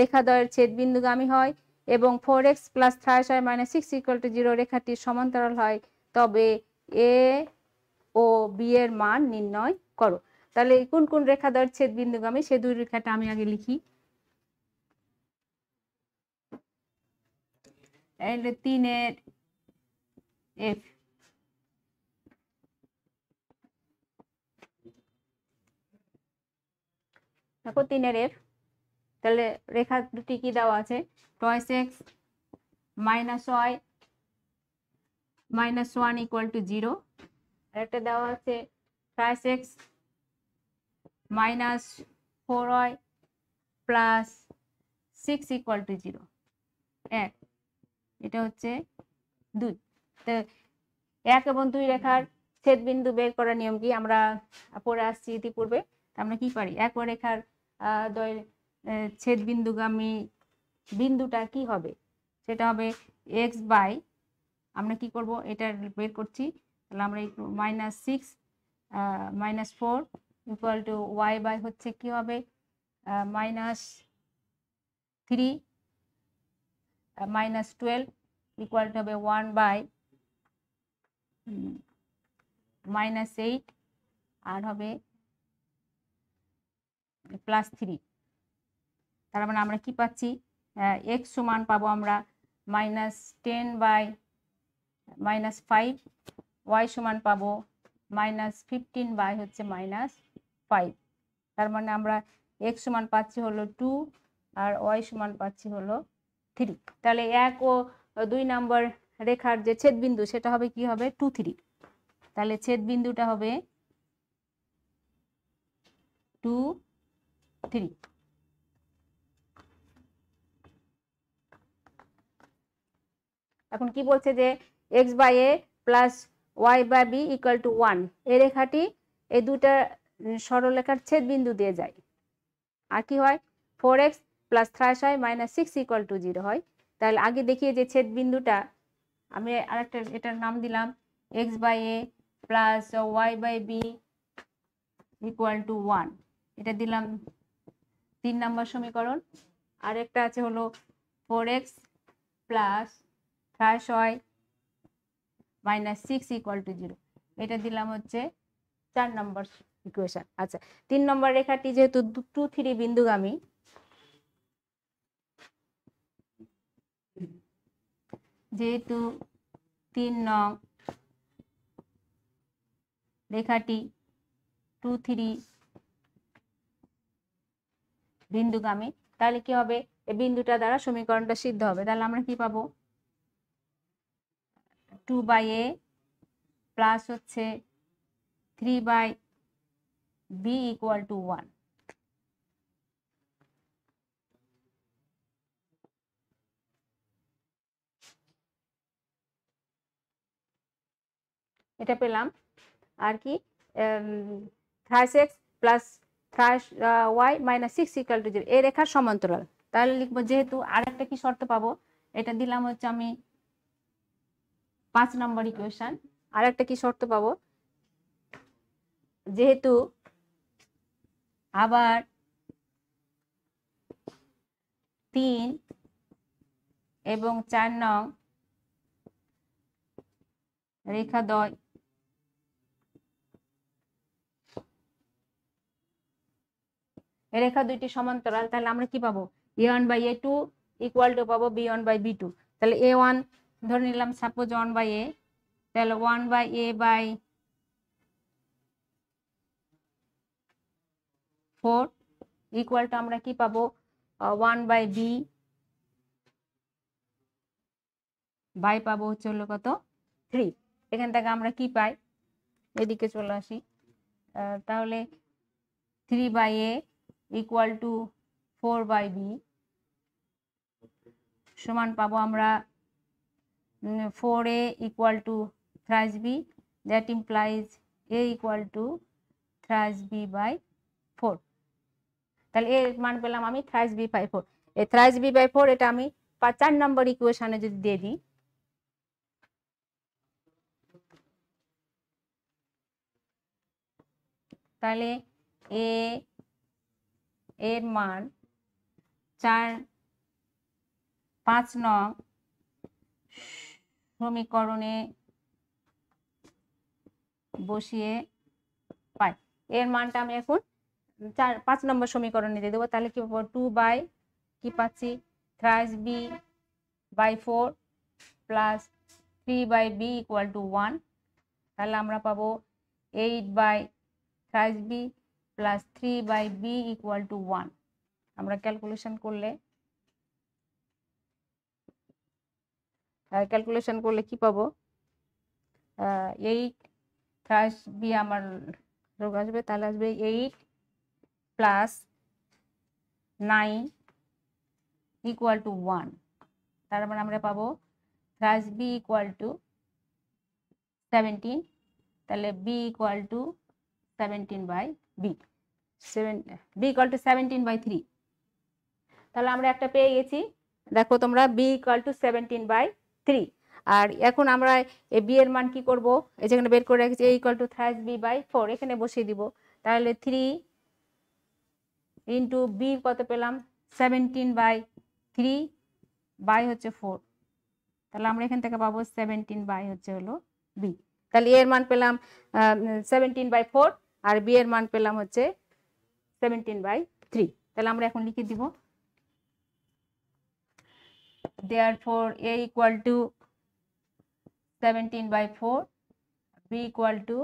রেখাদ্বয়ের বিন্দুগামী হয় এবং four x plus thrice y minus six equal to zero রেখাটি সমান্তরাল হয় তবে এ ও বি এর মান নির্ণয় করো তাহলে কোন কোন রেখা ছেদ বিন্দুগামী সে দুই রেখাটা আমি আগে লিখি তিনের এফ দেখো তিনের এফ তাহলে রেখা দুটি কি দেওয়া আছে twice x minus y minus one equal to zero আরেকটা দেওয়া আছে thrice x minus four y plus six equal to zero এক এটা হচ্ছে দুই তো এক এবং দুই রেখার ছেদবিন্দু বের করার নিয়ম কি আমরা পরে আসছি ইতিপূর্বে আমরা কি পারি রেখার দয় ছেদ বিন্দুগামী বিন্দুটা কি হবে সেটা হবে এক্স বাই আমরা কি করব এটা বের করছি তাহলে আমরা minus six minus four equal to y by হচ্ছে কি হবে minus three minus twelve equal to হবে ওয়ান বাই মাইনাস এইট আর হবে প্লাস থ্রি তার মানে আমরা কি পাচ্ছি এক্স সমান পাবো আমরা minus ten by minus five y সমান পাবো মাইনাস ফিফটিন বাই হচ্ছে মাইনাস ফাইভ তার মানে আমরা এক্স সমান পাচ্ছি হলো টু আর ওয়াই সমান পাচ্ছি হলো থ্রি তাহলে এক ও দুই নাম্বার রেখার যে ছেদবিন্দু সেটা হবে কি হবে টু থ্রি তাহলে ছেদবিন্দুটা হবে টু থ্রি এখন কি বলছে যে x by a plus y by b equal to one এই রেখাটি এই দুটা সরলরেখার ছেদ বিন্দু দিয়ে যায় আর কি হয় four x plus thrice y minus six equal to zero হয় তাহলে আগে দেখিয়ে যে ছেদ বিন্দুটা আমি আরেকটা এটার নাম দিলাম x by a plus y by b equal to one এটা দিলাম তিন নম্বর সমীকরণ আরেকটা আছে হলো four x plus plus y minus six equal to zero এটা দিলাম হচ্ছে চার নম্বর ইকুয়েশন আচ্ছা তিন নম্বর রেখাটি যেহেতু টু থ্রি বিন্দুগামী যেহেতু তিন নং রেখাটি টু থ্রি বিন্দুগামী তাহলে কি হবে এই বিন্দুটা দ্বারা সমীকরণটা সিদ্ধ হবে তাহলে আমরা কি পাবো টু বাই এ প্লাস হচ্ছে three by b equal to one এটা পেলাম আর কি thrice x plus y minus six equal to zero এ রেখার সমান্তরাল তাহলে লিখবো যেহেতু আর একটা কি শর্ত পাবো এটা দিলাম হচ্ছে আমি পাঁচ নম্বর ইকুয়েশন আর একটা কি শর্ত পাবো যেহেতু আবার তিন এবং চার নং রেখা দয় রেখা দুইটি সমান্তরাল তাহলে আমরা কি পাবো a one by a two equal to পাবো b one by b two তাহলে এ ওয়ান ধরে নিলাম সাপোজ ওয়ান বাই এ তাহলে one by a by four equal to আমরা কি পাবো ওয়ান বাই বি বাই পাবো হচ্ছে হলো কত থ্রি এখান থেকে আমরা কি পাই এদিকে চলে আসি তাহলে three by a equal to four by b সমান পাবো আমরা four a equal to thrice b that implies a equal to thrice b by four তাহলে এর মান পেলাম আমি thrice b by four a thrice b by four এটা আমি চার নম্বর ইকুয়েশানে যদি দিয়ে দিই তাহলে এ এর মান চার পাঁচ নং সমীকরণে বসিয়ে পাই এর মানটা আমি এখন চার পাঁচ নম্বর সমীকরণে দিয়ে দেবো তাহলে কি টু বাই কি পাচ্ছি thrice b by four plus three by b equal to one তাহলে আমরা পাবো eight by thrice b plus three by b equal to one আমরা ক্যালকুলেশন করলে ক্যালকুলেশন করলে কি পাবো এইট থ্রাস বি আমার রোগ আসবে তাহলে আসবে eight plus nine equal to one তার মানে আমরা পাবো thrice b equal to seventeen তাহলে b equal to seventeen by b seven b equal to seventeen by three তাহলে আমরা একটা পেয়ে গেছি দেখো তোমরা b equal to seventeen by three আর এখন আমরা এ বি এর মান কি করবো এই যেখানে বের করে রেখেছি a equal to thrice b by four এখানে বসিয়ে দিব তাহলে থ্রি ইন্টু বি কত পেলাম সেভেন্টিন বাই থ্রি বাই হচ্ছে ফোর তাহলে আমরা এখান থেকে পাবো সেভেন্টিন বাই হচ্ছে হলো বি তাহলে এর মান পেলাম সেভেন্টিন বাই ফোর আর বি এর মান পেলাম হচ্ছে সেভেন্টিন বাই থ্রি তাহলে আমরা এখন লিখে দিব therefore a equal to seventeen by four b equal to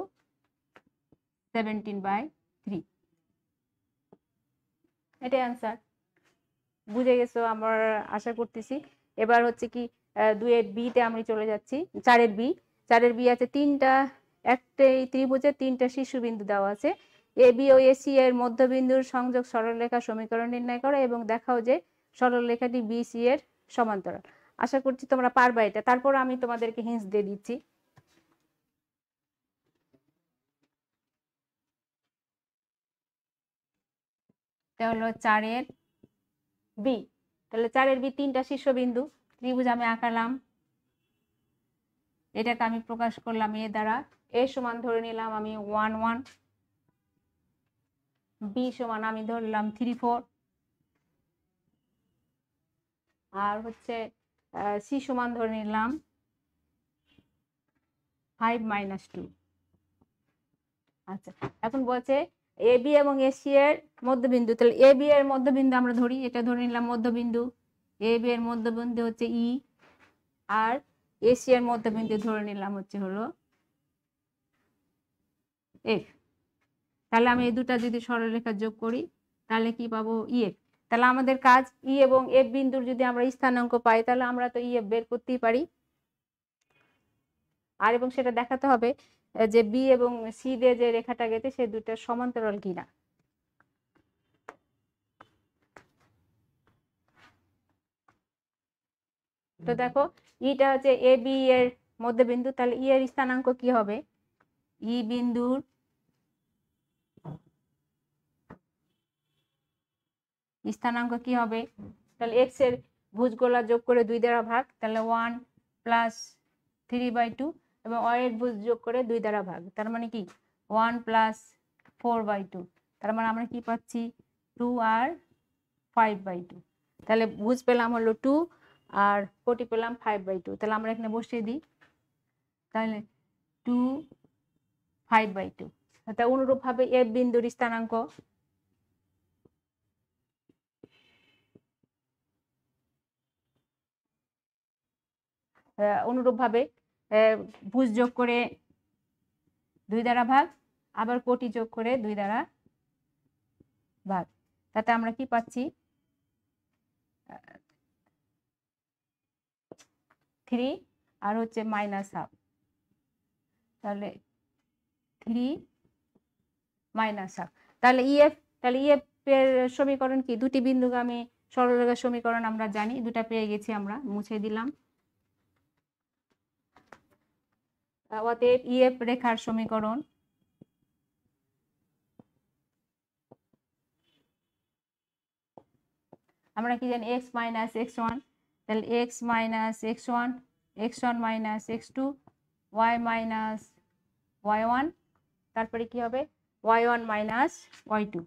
seventeen by three এটাই অ্যান্সার বুঝে গেছো আমার আশা করতেছি এবার হচ্ছে কি দুয়ের বিতে আমি চলে যাচ্ছি চারের বি চারের বি আছে তিনটা একটাই ত্রিভুজে তিনটা শীর্ষবিন্দু দেওয়া আছে বি ও এসি এর মধ্যবিন্দুর সংযোগ সরলরেখা সমীকরণ নির্ণয় করো এবং দেখাও যে সরলরেখাটি বিসি এর সমান্তরাল আশা করছি তোমরা পারবা এটা তারপর আমি তোমাদেরকে হিন্স দিয়ে দিচ্ছি হলো চারের বি তাহলে চারের বি তিনটা শীর্ষবিন্দু ত্রিভুজ আমি আঁকালাম এটাকে আমি প্রকাশ করলাম এ দ্বারা এ সমান ধরে নিলাম আমি ওয়ান ওয়ান বি সমান আমি ধরলাম থ্রি ফোর আর হচ্ছে সি সমান ধরে নিলাম ফাইভ মাইনাস টু আচ্ছা এখন বলছে এ বি এবং এসি এর মধ্যবিন্দু তাহলে এ বি এর মধ্যবিন্দু আমরা ধরি এটা ধরে নিলাম মধ্যবিন্দু এ বি এর মধ্যবিন্দু হচ্ছে ই e, আর এসি এর মধ্যবিন্দু ধরে নিলাম হচ্ছে হলো এফ তাহলে আমি এই দুটা যদি সরলরেখা যোগ করি তাহলে কি পাবো ইএফ e তাহলে আমাদের কাজ ই e এবং এফ বিন্দুর যদি আমরা স্থানাঙ্ক পাই তাহলে আমরা তো ইএফ e বের করতেই পারি আর এবং সেটা দেখাতে হবে যে বি এবং সি দিয়ে যে রেখাটা গেছে সে দুটা সমান্তরাল কিনা তো দেখো ইটা হচ্ছে এ বি এর মধ্যে বিন্দু তাহলে ই এর স্থানাঙ্ক কি হবে ই বিন্দুর স্থানাঙ্ক কি হবে তাহলে এক্স এর ভুজগুলা যোগ করে দুই দ্বারা ভাগ তাহলে one plus three by two এবং ওয়াইয়ের ভুজ যোগ করে দুই দ্বারা ভাগ তার মানে কি one plus four by two তার মানে আমরা কি পাচ্ছি টু আর ফাইভ বাই টু তাহলে ভুজ পেলাম হলো টু আর কোটি পেলাম ফাইভ বাই টু তাহলে আমরা এখানে বসিয়ে দিই তাহলে টু ফাইভ বাই টু তা অনুরূপভাবে এফ বিন্দুর স্থানাঙ্ক অনুরূপভাবে ভুজ যোগ করে দুই দ্বারা ভাগ আবার কোটি যোগ করে দুই দ্বারা ভাগ তাতে আমরা কি পাচ্ছি থ্রি আর হচ্ছে মাইনাস হাফ তাহলে থ্রি মাইনাস হাফ তাহলে ইএফ e তাহলে ইএফ e এর সমীকরণ কি দুটি বিন্দুগামী সরলরেখার সমীকরণ আমরা জানি দুটা পেয়ে গেছি আমরা মুছে দিলাম অতএব ইএফ রেখার সমীকরণ আমরা কি জানি এক্স মাইনাস এক্স ওয়ান তাহলে x minus x one x one minus x two y minus y one তারপরে কি হবে y one minus y two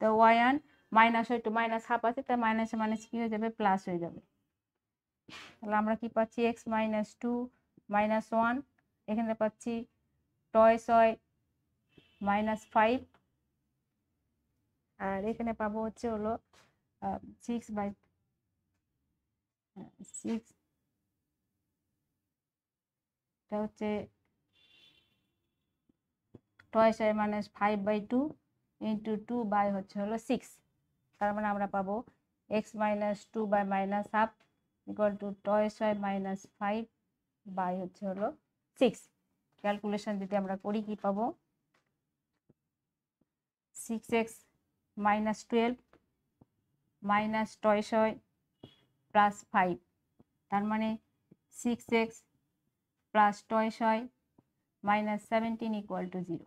তো y one minus y two minus half আছে তা মাইনাসে মাইনাস মানে কী হয়ে যাবে প্লাস হয়ে যাবে তাহলে আমরা কি পাচ্ছি x minus two minus one এখানে পাচ্ছি টয় ছয় মাইনাস ফাইভ আর এখানে পাবো হচ্ছে হলো সিক্স বাই সিক্স এটা হচ্ছে twice y minus five by two into two by হচ্ছে হলো সিক্স তার মানে আমরা পাবো x minus two by minus half equal to twice y minus five by হচ্ছে হলো সিক্স ক্যালকুলেশন যদি আমরা করি কি পাবো six x minus twelve minus ছয়শয় প্লাস ফাইভ তার মানে সিক্স এক্স প্লাস ছয়শয় minus seventeen equal to zero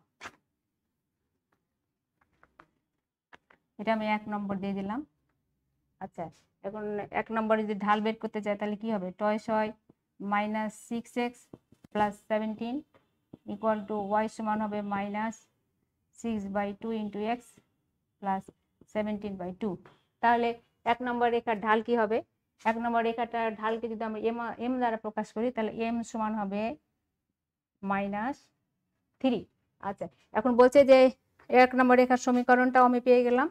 এটা আমি এক নম্বর দিয়ে দিলাম আচ্ছা এখন এক নম্বরে যদি ঢাল বের করতে চাই তাহলে কি হবে twice y minus six x plus seventeen equal to y সমান হবে minus six by two into x plus seventeen by two তাহলে এক নম্বর রেখার ঢাল কি হবে এক নম্বর রেখাটার ঢালকে যদি আমরা এম এম দ্বারা প্রকাশ করি তাহলে এম সমান হবে মাইনাস থ্রি আচ্ছা এখন বলছে যে এক নম্বর রেখার সমীকরণটাও আমি পেয়ে গেলাম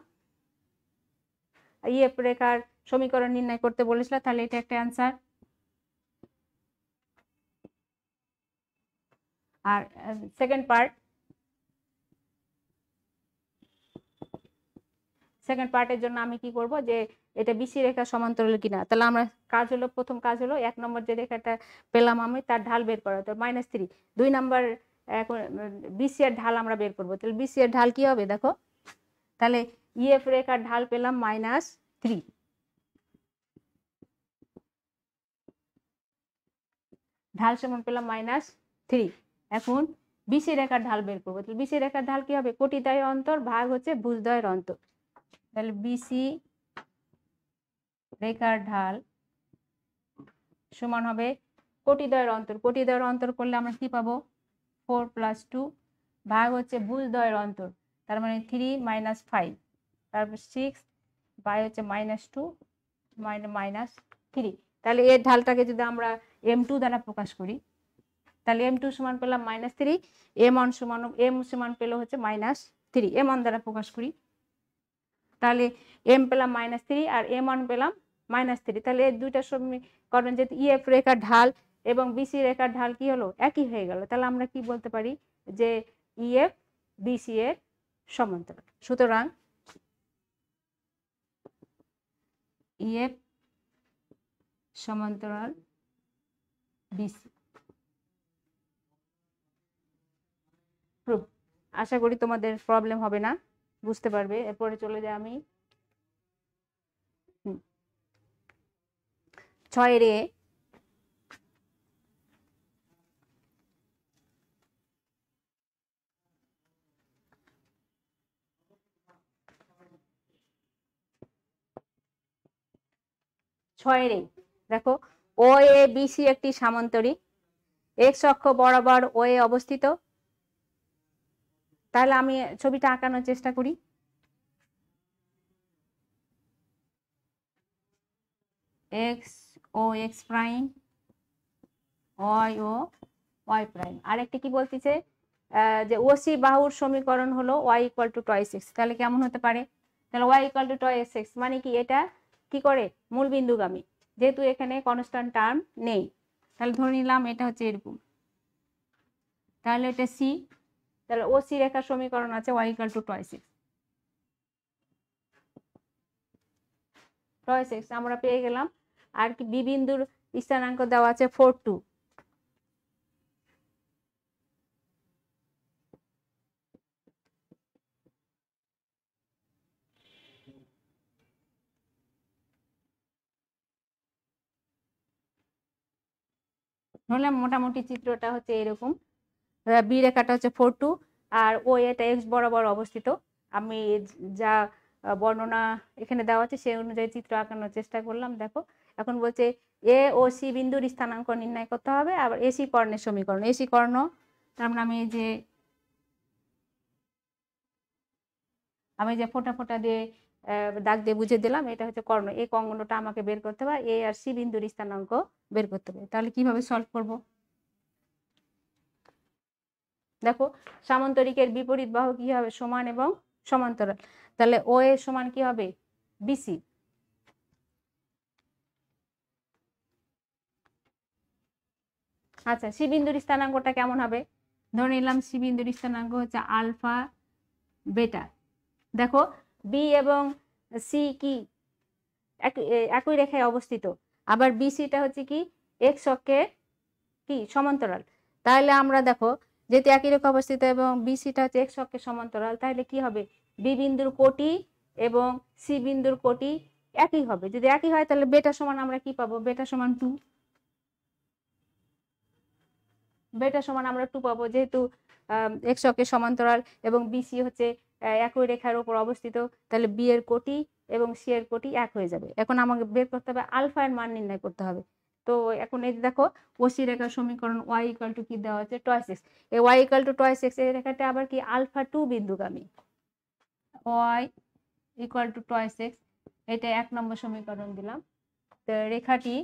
ইএফ রেখার সমীকরণ নির্ণয় করতে বলেছিল তাহলে এটা একটা অ্যান্সার আর সেকেন্ড পার্ট সেকেন্ড পার্টের জন্য আমি কি করব যে এটা বিসি রেখা সমান্তরাল কিনা তাহলে আমরা কাজ হলো প্রথম কাজ হলো এক নম্বর যে রেখাটা পেলাম আমি তার ঢাল বের করা তো মাইনাস থ্রি দুই নম্বর বিসি এর ঢাল আমরা বের করবো তাহলে বিসি এর ঢাল কি হবে দেখো তাহলে ইএফ e রেখার ঢাল পেলাম মাইনাস থ্রি ঢাল সমান পেলাম মাইনাস থ্রি এখন বিশের রেখার ঢাল বের করবো তাহলে বিশের রেখার ঢাল কি হবে কোটিদয়ের অন্তর ভাগ হচ্ছে ভুজদয়ের অন্তর তাহলে বিসি রেখার ঢাল সমান হবে কোটিদয়ের অন্তর কোটিদয়ের অন্তর করলে আমরা কি পাবো ফোর প্লাস টু ভাগ হচ্ছে ভুজদয়ের অন্তর তার মানে থ্রি মাইনাস ফাইভ তারপর সিক্স বাই হচ্ছে মাইনাস টু মাইনাস থ্রি তাহলে এর ঢালটাকে যদি আমরা এম টু দ্বারা প্রকাশ করি তাহলে এম টু সমান পেলাম মাইনাস থ্রি এম ওয়ান সমান এম সমান পেলো হচ্ছে মাইনাস থ্রি এম ওয়ান দ্বারা প্রকাশ করি তাহলে এম পেলাম মাইনাস থ্রি আর এম ওয়ান পেলাম মাইনাস থ্রি তাহলে এই দুইটা সমীকরণ যেহেতু ইএফ e রেখার ঢাল এবং বিসি রেখার ঢাল কি হলো একই হয়ে গেল তাহলে আমরা কি বলতে পারি যে ইএফ e বিসি এর সমান্তরাল সুতরাং ইএফ e সমান্তরাল বিসি আশা করি তোমাদের প্রবলেম হবে না বুঝতে পারবে এরপরে চলে যাই আমি ছয় রে ছয় রে দেখো ও এ বিসি একটি সামন্তরী এক্স অক্ষ বরাবর ও এ অবস্থিত তাহলে আমি ছবিটা আঁকানোর চেষ্টা করি এক্স ও এক্স প্রাইম ওয়াই ও ওয়াই প্রাইম আরেকটি কি বলতেছে যে ওসি বাহুর সমীকরণ হলো y equal to twice x তাহলে কেমন হতে পারে তাহলে y equal to twice x মানে কি এটা কি করে মূল বিন্দুগামী যেহেতু এখানে কনস্ট্যান্ট টার্ম নেই তাহলে ধরে নিলাম এটা হচ্ছে এরকম তাহলে এটা সি তাহলে সি রেখার সমীকরণ আছে y equal to twice x twice x আমরা পেয়ে গেলাম আর কি বি বিন্দুর স্থানাঙ্ক দেওয়া আছে ফোর টু হলে মোটামুটি চিত্রটা হচ্ছে এরকম বি রেখাটা হচ্ছে ফোর টু আর ও এটা এক্স বরাবর অবস্থিত আমি যা বর্ণনা এখানে দেওয়া আছে সেই অনুযায়ী চিত্র আঁকানোর চেষ্টা করলাম দেখো এখন বলছে এ ও সি বিন্দুর স্থানাঙ্ক নির্ণয় করতে হবে আবার এসি কর্ণের সমীকরণ এসি কর্ণ তার মানে আমি যে আমি যে ফোঁটা ফোঁটা দিয়ে দাগ দিয়ে বুঝে দিলাম এটা হচ্ছে কর্ণ এই কঙ্গনটা আমাকে বের করতে হবে এ আর সি বিন্দুর স্থানাঙ্ক বের করতে হবে তাহলে কিভাবে সলভ করবো দেখো সামান্তরিকের বিপরীত বাহু কি হবে সমান এবং সমান্তরাল তাহলে ও এ সমান কি হবে বিসি আচ্ছা শিবিন্দুর স্থানাঙ্কটা কেমন হবে ধরে নিলাম শিবিন্দুর স্থানাঙ্ক হচ্ছে আলফা বেটা দেখো বি এবং সি কি একই রেখায় অবস্থিত আবার বিসিটা হচ্ছে কি এক্স অক্ষের কি সমান্তরাল তাহলে আমরা দেখো যেহেতু একই রেখা অবস্থিত এবং বিসিটা হচ্ছে এক্স অক্ষের সমান্তরাল তাহলে কি হবে বি বিন্দুর কোটি এবং সি বিন্দুর কোটি একই হবে যদি একই হয় তাহলে বেটা সমান আমরা কি পাবো বেটা সমান টু বেটা সমান আমরা টু পাবো যেহেতু এক্স অক্ষের সমান্তরাল এবং বিসি হচ্ছে একই রেখার ওপর অবস্থিত তাহলে বি এর কোটি এবং সি এর কোটি এক হয়ে যাবে এখন আমাকে বের করতে হবে আলফা এর মান নির্ণয় করতে হবে তো এখন এই দেখো ওসি রেখার সমীকরণ ওয়াই ইকাল টু কি দেওয়া হচ্ছে টয়েস এক্স এই y equal to twice x এই রেখাটা আবার কি আলফা টু বিন্দুগামী y equal to twice x এটা এক নম্বর সমীকরণ দিলাম তো রেখাটি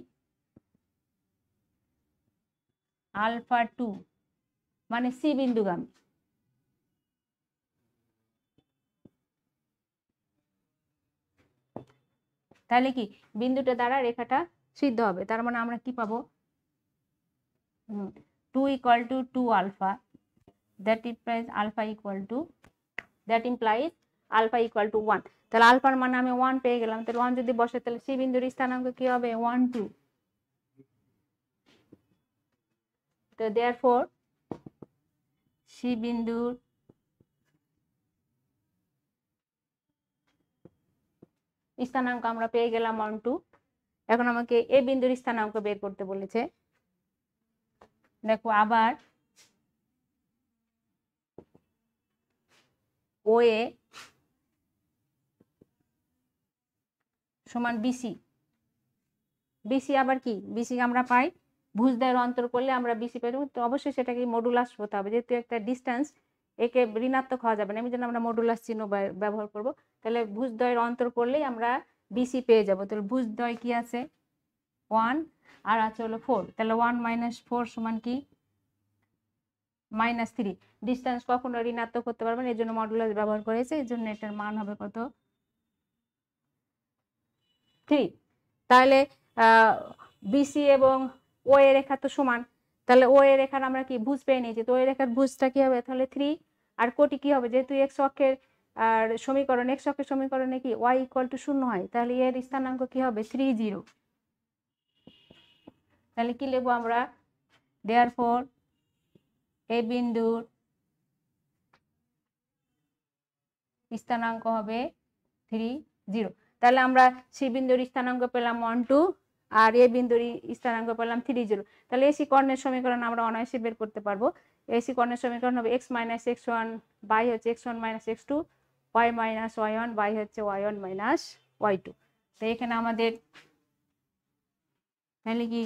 আলফা টু মানে সি বিন্দুগামী তাহলে কি বিন্দুটা দ্বারা রেখাটা সিদ্ধ হবে তার মানে আমরা কি পাবো two equal to two alpha that implies alpha equal to that implies alpha equal to one তাহলে আলফার মানে আমি ওয়ান পেয়ে গেলাম তাহলে ওয়ান যদি বসে তাহলে সেই বিন্দুর স্থানাঙ্ক কি হবে ওয়ান টু তো দেয়ার ফোর সি বিন্দুর স্থানাঙ্ক আমরা পেয়ে গেলাম ওয়ান টু এখন আমাকে এ বিন্দুর স্থানাঙ্ক বের করতে বলেছে দেখো আবার ও এ সমান বিসি বিসি আবার কি বিসি আমরা পাই ভুজদায়ের অন্তর করলে আমরা বিসি পাই তো অবশ্যই সেটাকে মডুলাস হতে হবে যেহেতু একটা ডিস্টেন্স একে ঋণাত্মক হওয়া যাবে না আমি জন্য আমরা মডুলাস চিহ্ন ব্যবহার করবো তাহলে ভুজদয়ের অন্তর করলেই আমরা বিসি পেয়ে যাবো তাহলে ভুজ দয় কি আছে ওয়ান আর আছে হলো ফোর তাহলে ওয়ান মাইনাস ফোর সমান কি মাইনাস থ্রি ডিস্টেন্স কখনো ঋণাত্মক করতে পারবেন এই জন্য মডুলাস ব্যবহার করেছে এই জন্য এটার মান হবে কত থ্রি তাহলে বিসি এবং ও এ রেখা তো সমান তাহলে ও এ রেখার আমরা কি ভুজ পেয়ে নিয়েছি তো ও এ রেখার ভুজটা কি হবে তাহলে থ্রি আর কোটি কি হবে যেহেতু এক্স অক্ষের আর সমীকরণ এক্স অক্ষের সমীকরণে কি ওয়াই ইকুয়াল টু শূন্য হয় তাহলে এর স্থানাঙ্ক কি হবে থ্রি জিরো তাহলে কি লেব আমরা দেয়ার ফোর এ বিন্দুর স্থানাঙ্ক হবে থ্রি জিরো তাহলে আমরা সি বিন্দুর স্থানাঙ্ক পেলাম ওয়ান টু আর এ বিন্দুর স্থানাঙ্ক পেলাম থ্রি জিরো তাহলে এসি কর্ণের সমীকরণ আমরা অনায়াসে বের করতে পারবো এসি কর্ণের সমীকরণ হবে x minus x one by হচ্ছে x one minus x two y minus y1 one by হচ্ছে y one minus y two তো এখানে আমাদের তাহলে কি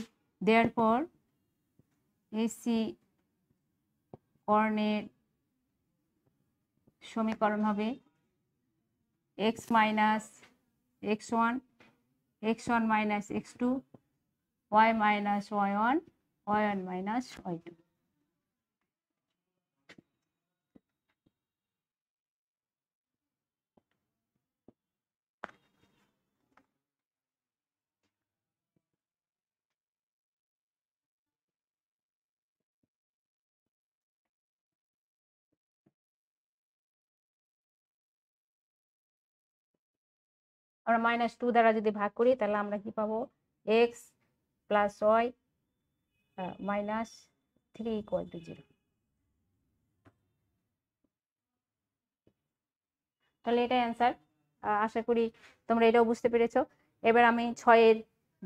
দেওয়ার পর এসি কর্ণের সমীকরণ হবে x minus x one x one minus x two y minus y one y one minus y two আমরা মাইনাস টু দ্বারা যদি ভাগ করি তাহলে আমরা কি পাবো x plus y minus three equal to zero তাহলে এটাই অ্যান্সার আশা করি তোমরা এটাও বুঝতে পেরেছ এবার আমি ছয়ের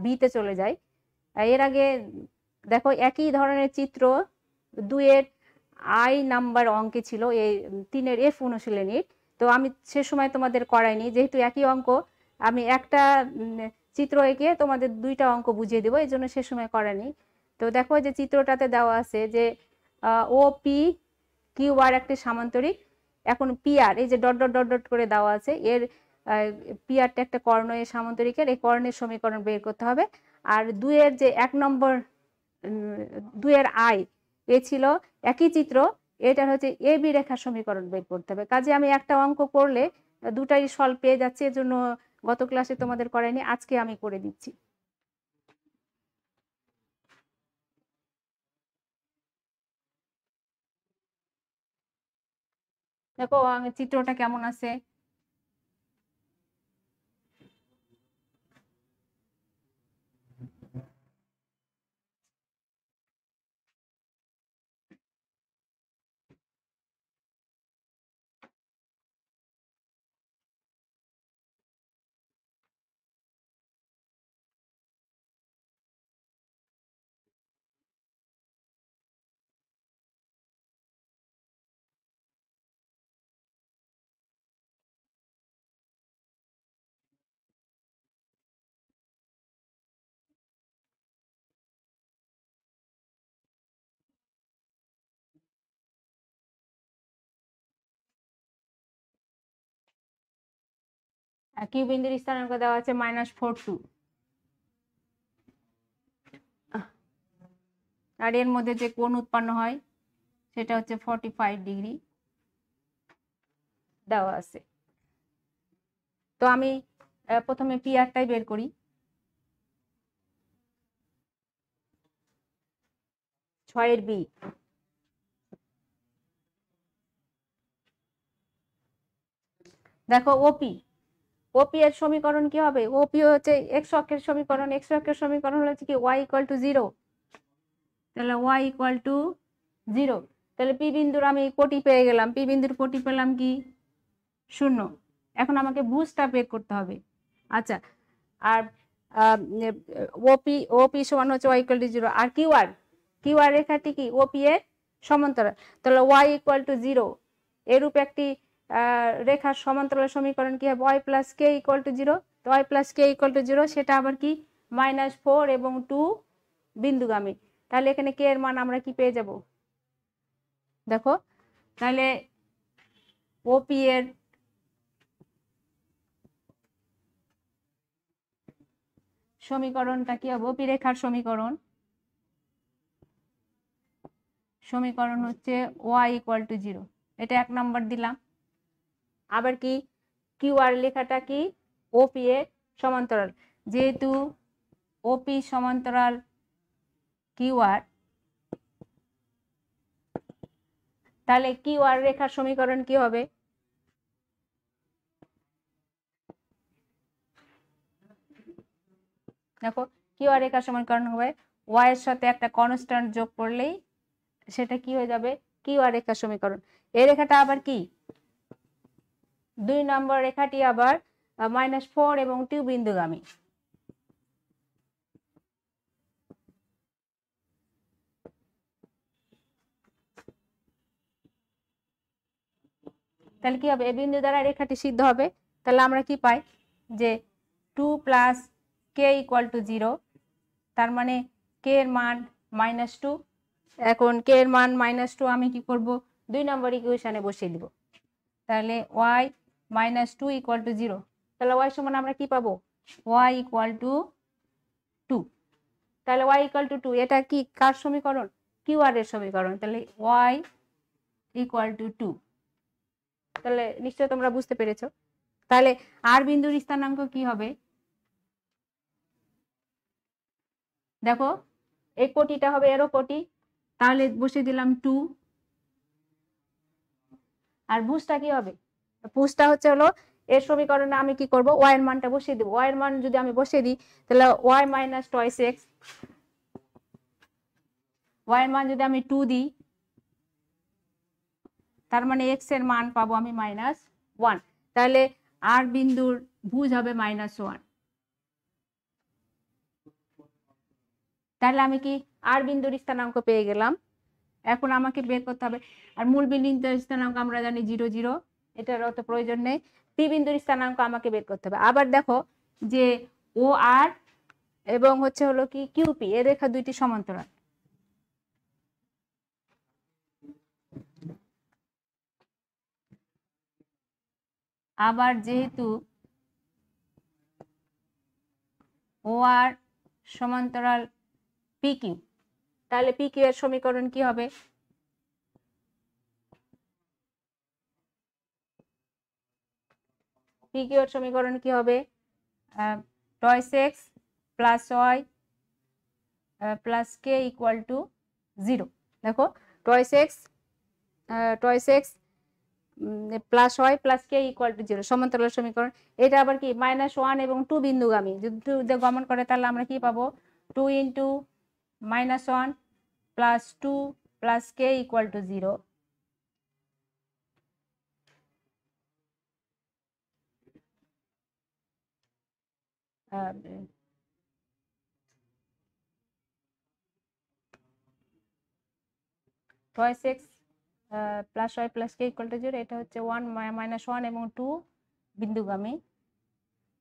বিতে চলে যাই এর আগে দেখো একই ধরনের চিত্র দুয়ের আই নাম্বার অঙ্কে ছিল এই তিনের এফ অনুশীলনীর তো আমি সে সময় তোমাদের করাইনি যেহেতু একই অঙ্ক আমি একটা চিত্র এঁকে তোমাদের দুইটা অঙ্ক বুঝিয়ে দেবো এই জন্য সে সময় করেনি তো দেখো যে চিত্রটাতে দেওয়া আছে যে ও পি কিউ আর একটি সামান্তরিক এখন আর এই যে ডট ডট ডট ডট করে দেওয়া আছে এর পিআরটা একটা কর্ণ এ সামান্তরিকের এই কর্ণের সমীকরণ বের করতে হবে আর দুয়ের যে এক নম্বর দুয়ের আই এ ছিল একই চিত্র এটা হচ্ছে এ বি রেখার সমীকরণ বের করতে হবে কাজে আমি একটা অঙ্ক করলে দুটাই সল পেয়ে যাচ্ছে এর জন্য গত ক্লাসে তোমাদের করাইনি আজকে আমি করে দিচ্ছি দেখো চিত্রটা কেমন আছে কিউ বিন্দুর স্থানাঙ্ক দেওয়া আছে মাইনাস ফোর টু আর এর মধ্যে যে কোন উৎপন্ন হয় সেটা হচ্ছে ফর্টি ফাইভ ডিগ্রি দেওয়া আছে তো আমি প্রথমে পিআরটাই বের করি ছয়ের বি দেখো ওপি ওপি এর সমীকরণ কি হবে ওপি হচ্ছে এক্স অক্ষের সমীকরণ এক্স অক্ষের সমীকরণ হচ্ছে কি ওয়াই ইকুয়াল টু জিরো তাহলে ওয়াই ইকুয়াল টু জিরো তাহলে পি বিন্দুর আমি কোটি পেয়ে গেলাম পি বিন্দুর কোটি পেলাম কি শূন্য এখন আমাকে বুঝটা বের করতে হবে আচ্ছা আর ওপি ওপি সমান হচ্ছে ওয়াই ইকুয়াল টু জিরো আর কিউ আর কিউ আর রেখাটি কি ওপি এর সমান্তরাল তাহলে ওয়াই ইকুয়াল টু জিরো এরূপ একটি রেখার সমান্তরাল সমীকরণ কি হবে y plus k equal to zero তো y plus k equal to zero সেটা আবার কি মাইনাস ফোর এবং টু বিন্দুগামী তাহলে এখানে কে এর মান আমরা কি পেয়ে যাব দেখো তাহলে ওপি এর সমীকরণটা কি হবে ওপি রেখার সমীকরণ সমীকরণ হচ্ছে ওয়াই ইকুয়াল টু জিরো এটা এক নম্বর দিলাম আবার কি কিউআর লেখাটা কি ওপি এর সমান্তরাল যেহেতু ওপি সমান্তরাল কিউআর তাহলে কিউআর রেখার সমীকরণ কি হবে দেখো কিউআর রেখার সমীকরণ হবে ওয়াই এর সাথে একটা কনস্ট্যান্ট যোগ করলেই সেটা কি হয়ে যাবে কিউআর রেখার সমীকরণ এই রেখাটা আবার কি দুই নম্বর রেখাটি আবার মাইনাস ফোর এবং টু বিন্দুগামী তাহলে কি হবে এ বিন্দু দ্বারা রেখাটি সিদ্ধ হবে তাহলে আমরা কি পাই যে two plus k equal to zero তার মানে কে এর মান মাইনাস টু এখন কে এর মান মাইনাস টু আমি কি করব দুই নম্বর ইকুয়েশানে বসিয়ে দিব তাহলে y minus two equal to zero তাহলে ওয়াই সমান আমরা কি পাবো ওয়াই ইকুয়াল টু টু তাহলে ওয়াই ইকুয়াল টু টু এটা কি কার সমীকরণ কিউ আর এর সমীকরণ তাহলে ওয়াই ইকুয়াল টু টু তাহলে নিশ্চয় তোমরা বুঝতে পেরেছ তাহলে আর বিন্দুর স্থানাঙ্ক কি হবে দেখো এই কোটিটা হবে এরও কোটি তাহলে বসে দিলাম টু আর ভুজটা কি হবে পুসটা হচ্ছে হলো এর সমীকরণে আমি কি করব ওয়াই এর মানটা বসিয়ে দিব ওয়াই এর মান যদি আমি বসিয়ে দিই তাহলে y minus twice x y এর মান যদি আমি টু দিই তার মানে এক্স এর মান পাবো আমি মাইনাস ওয়ান তাহলে আর বিন্দুর ভুজ হবে মাইনাস ওয়ান তাহলে আমি কি আর বিন্দুর স্থানাঙ্ক পেয়ে গেলাম এখন আমাকে বের করতে হবে আর মূল বিন্দুর স্থানাঙ্ক আমরা জানি জিরো জিরো এটার অত প্রয়োজন নেই ত্রিবিন্দুর স্থানাঙ্ক আমাকে বের করতে হবে আবার দেখো যে ও আর এবং হচ্ছে হলো কি কিউপি এ রেখা দুইটি সমান্তরাল আবার যেহেতু ও আর সমান্তরাল পিকিউ তাহলে পিকিউ এর সমীকরণ কি হবে পি কিউর সমীকরণ কি হবে twice x plus y plus k equal to zero দেখো twice x twice x plus y plus k equal to zero সমান্তরাল সমীকরণ এটা আবার কি মাইনাস ওয়ান এবং টু বিন্দুগামী যদি টু গমন করে তাহলে আমরা কি পাবো two into minus one plus two plus k equal to zero হবে ছয় সিক্স প্লাস ছয় plus k equal to zero এটা হচ্ছে ওয়ান মাইনাস ওয়ান এবং টু বিন্দুগামী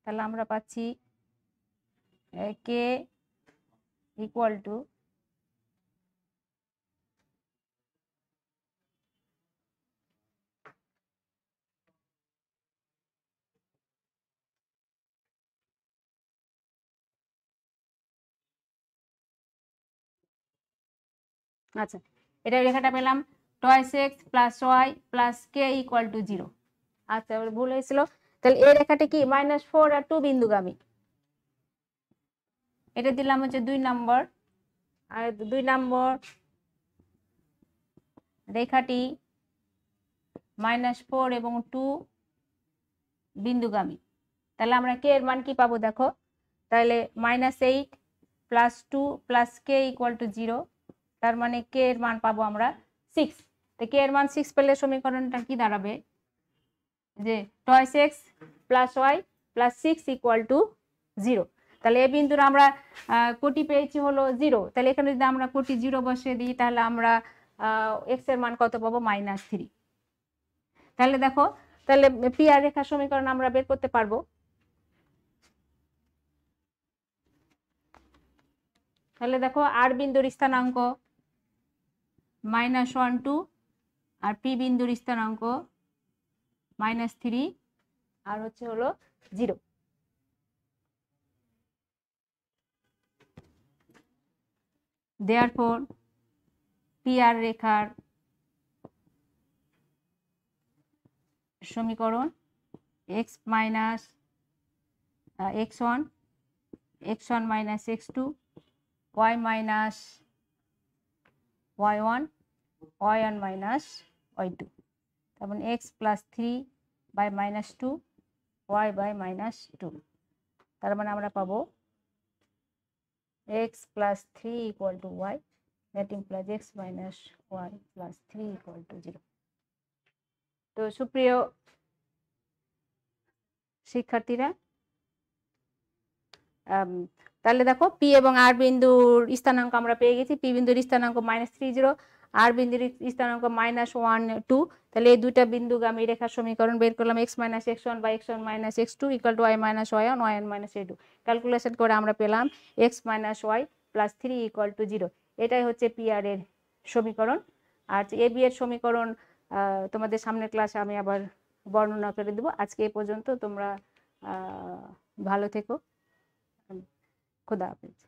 তাহলে আমরা পাচ্ছি কে ইকুয়াল টু আচ্ছা এটা রেখাটা পেলাম twice x plus y plus k equal to zero আচ্ছা ভুল হয়েছিল তাহলে এই রেখাটা কি মাইনাস ফোর আর টু বিন্দুগামী এটা দিলাম হচ্ছে দুই নম্বর আর দুই নম্বর রেখাটি মাইনাস ফোর এবং টু বিন্দুগামী তাহলে আমরা কে এর মান কি পাবো দেখো তাহলে minus eight plus two plus k equal to zero তার মানে কে এর মান পাবো আমরা সিক্স তো কে এর মান সিক্স পেলে সমীকরণটা কি দাঁড়াবে যে twice x plus y plus six equal to zero তাহলে এ বিন্দুর আমরা কোটি পেয়েছি হলো জিরো তাহলে এখানে যদি আমরা কোটি জিরো বসিয়ে দিই তাহলে আমরা এক্স এর মান কত পাবো মাইনাস থ্রি তাহলে দেখো তাহলে পি আর রেখা সমীকরণ আমরা বের করতে পারবো তাহলে দেখো আর বিন্দুর স্থানাঙ্ক মাইনাস ওয়ান টু আর পি বিন্দুর স্থানাঙ্ক মাইনাস থ্রি আর হচ্ছে হলো zero there four P R রেখার সমীকরণ x minus x one x one minus x two y minus y one y one minus y two তারপর x plus three by minus two y by minus two তার মানে আমরা পাবো x plus three equal to y that implies x minus y plus three equal to zero তো সুপ্রিয় শিক্ষার্থীরা um, তাহলে দেখো পি এবং আর বিন্দুর স্থানাঙ্ক আমরা পেয়ে গেছি পি বিন্দুর স্থানাঙ্ক মাইনাস থ্রি জিরো আর বিন্দুর স্থানাঙ্ক মাইনাস ওয়ান টু তাহলে এই দুইটা আমি রেখার সমীকরণ বের করলাম এক্স মাইনাস এক্স ওয়ান বা x one minus x two equal to y minus y one y one minus a two calculation করে আমরা পেলাম x minus y plus three equal to zero এটাই হচ্ছে পি আর এর সমীকরণ আর A B এর সমীকরণ তোমাদের সামনের ক্লাসে আমি আবার বর্ণনা করে দেবো আজকে এ পর্যন্ত তোমরা ভালো থেকো ખુદા હાફિઝ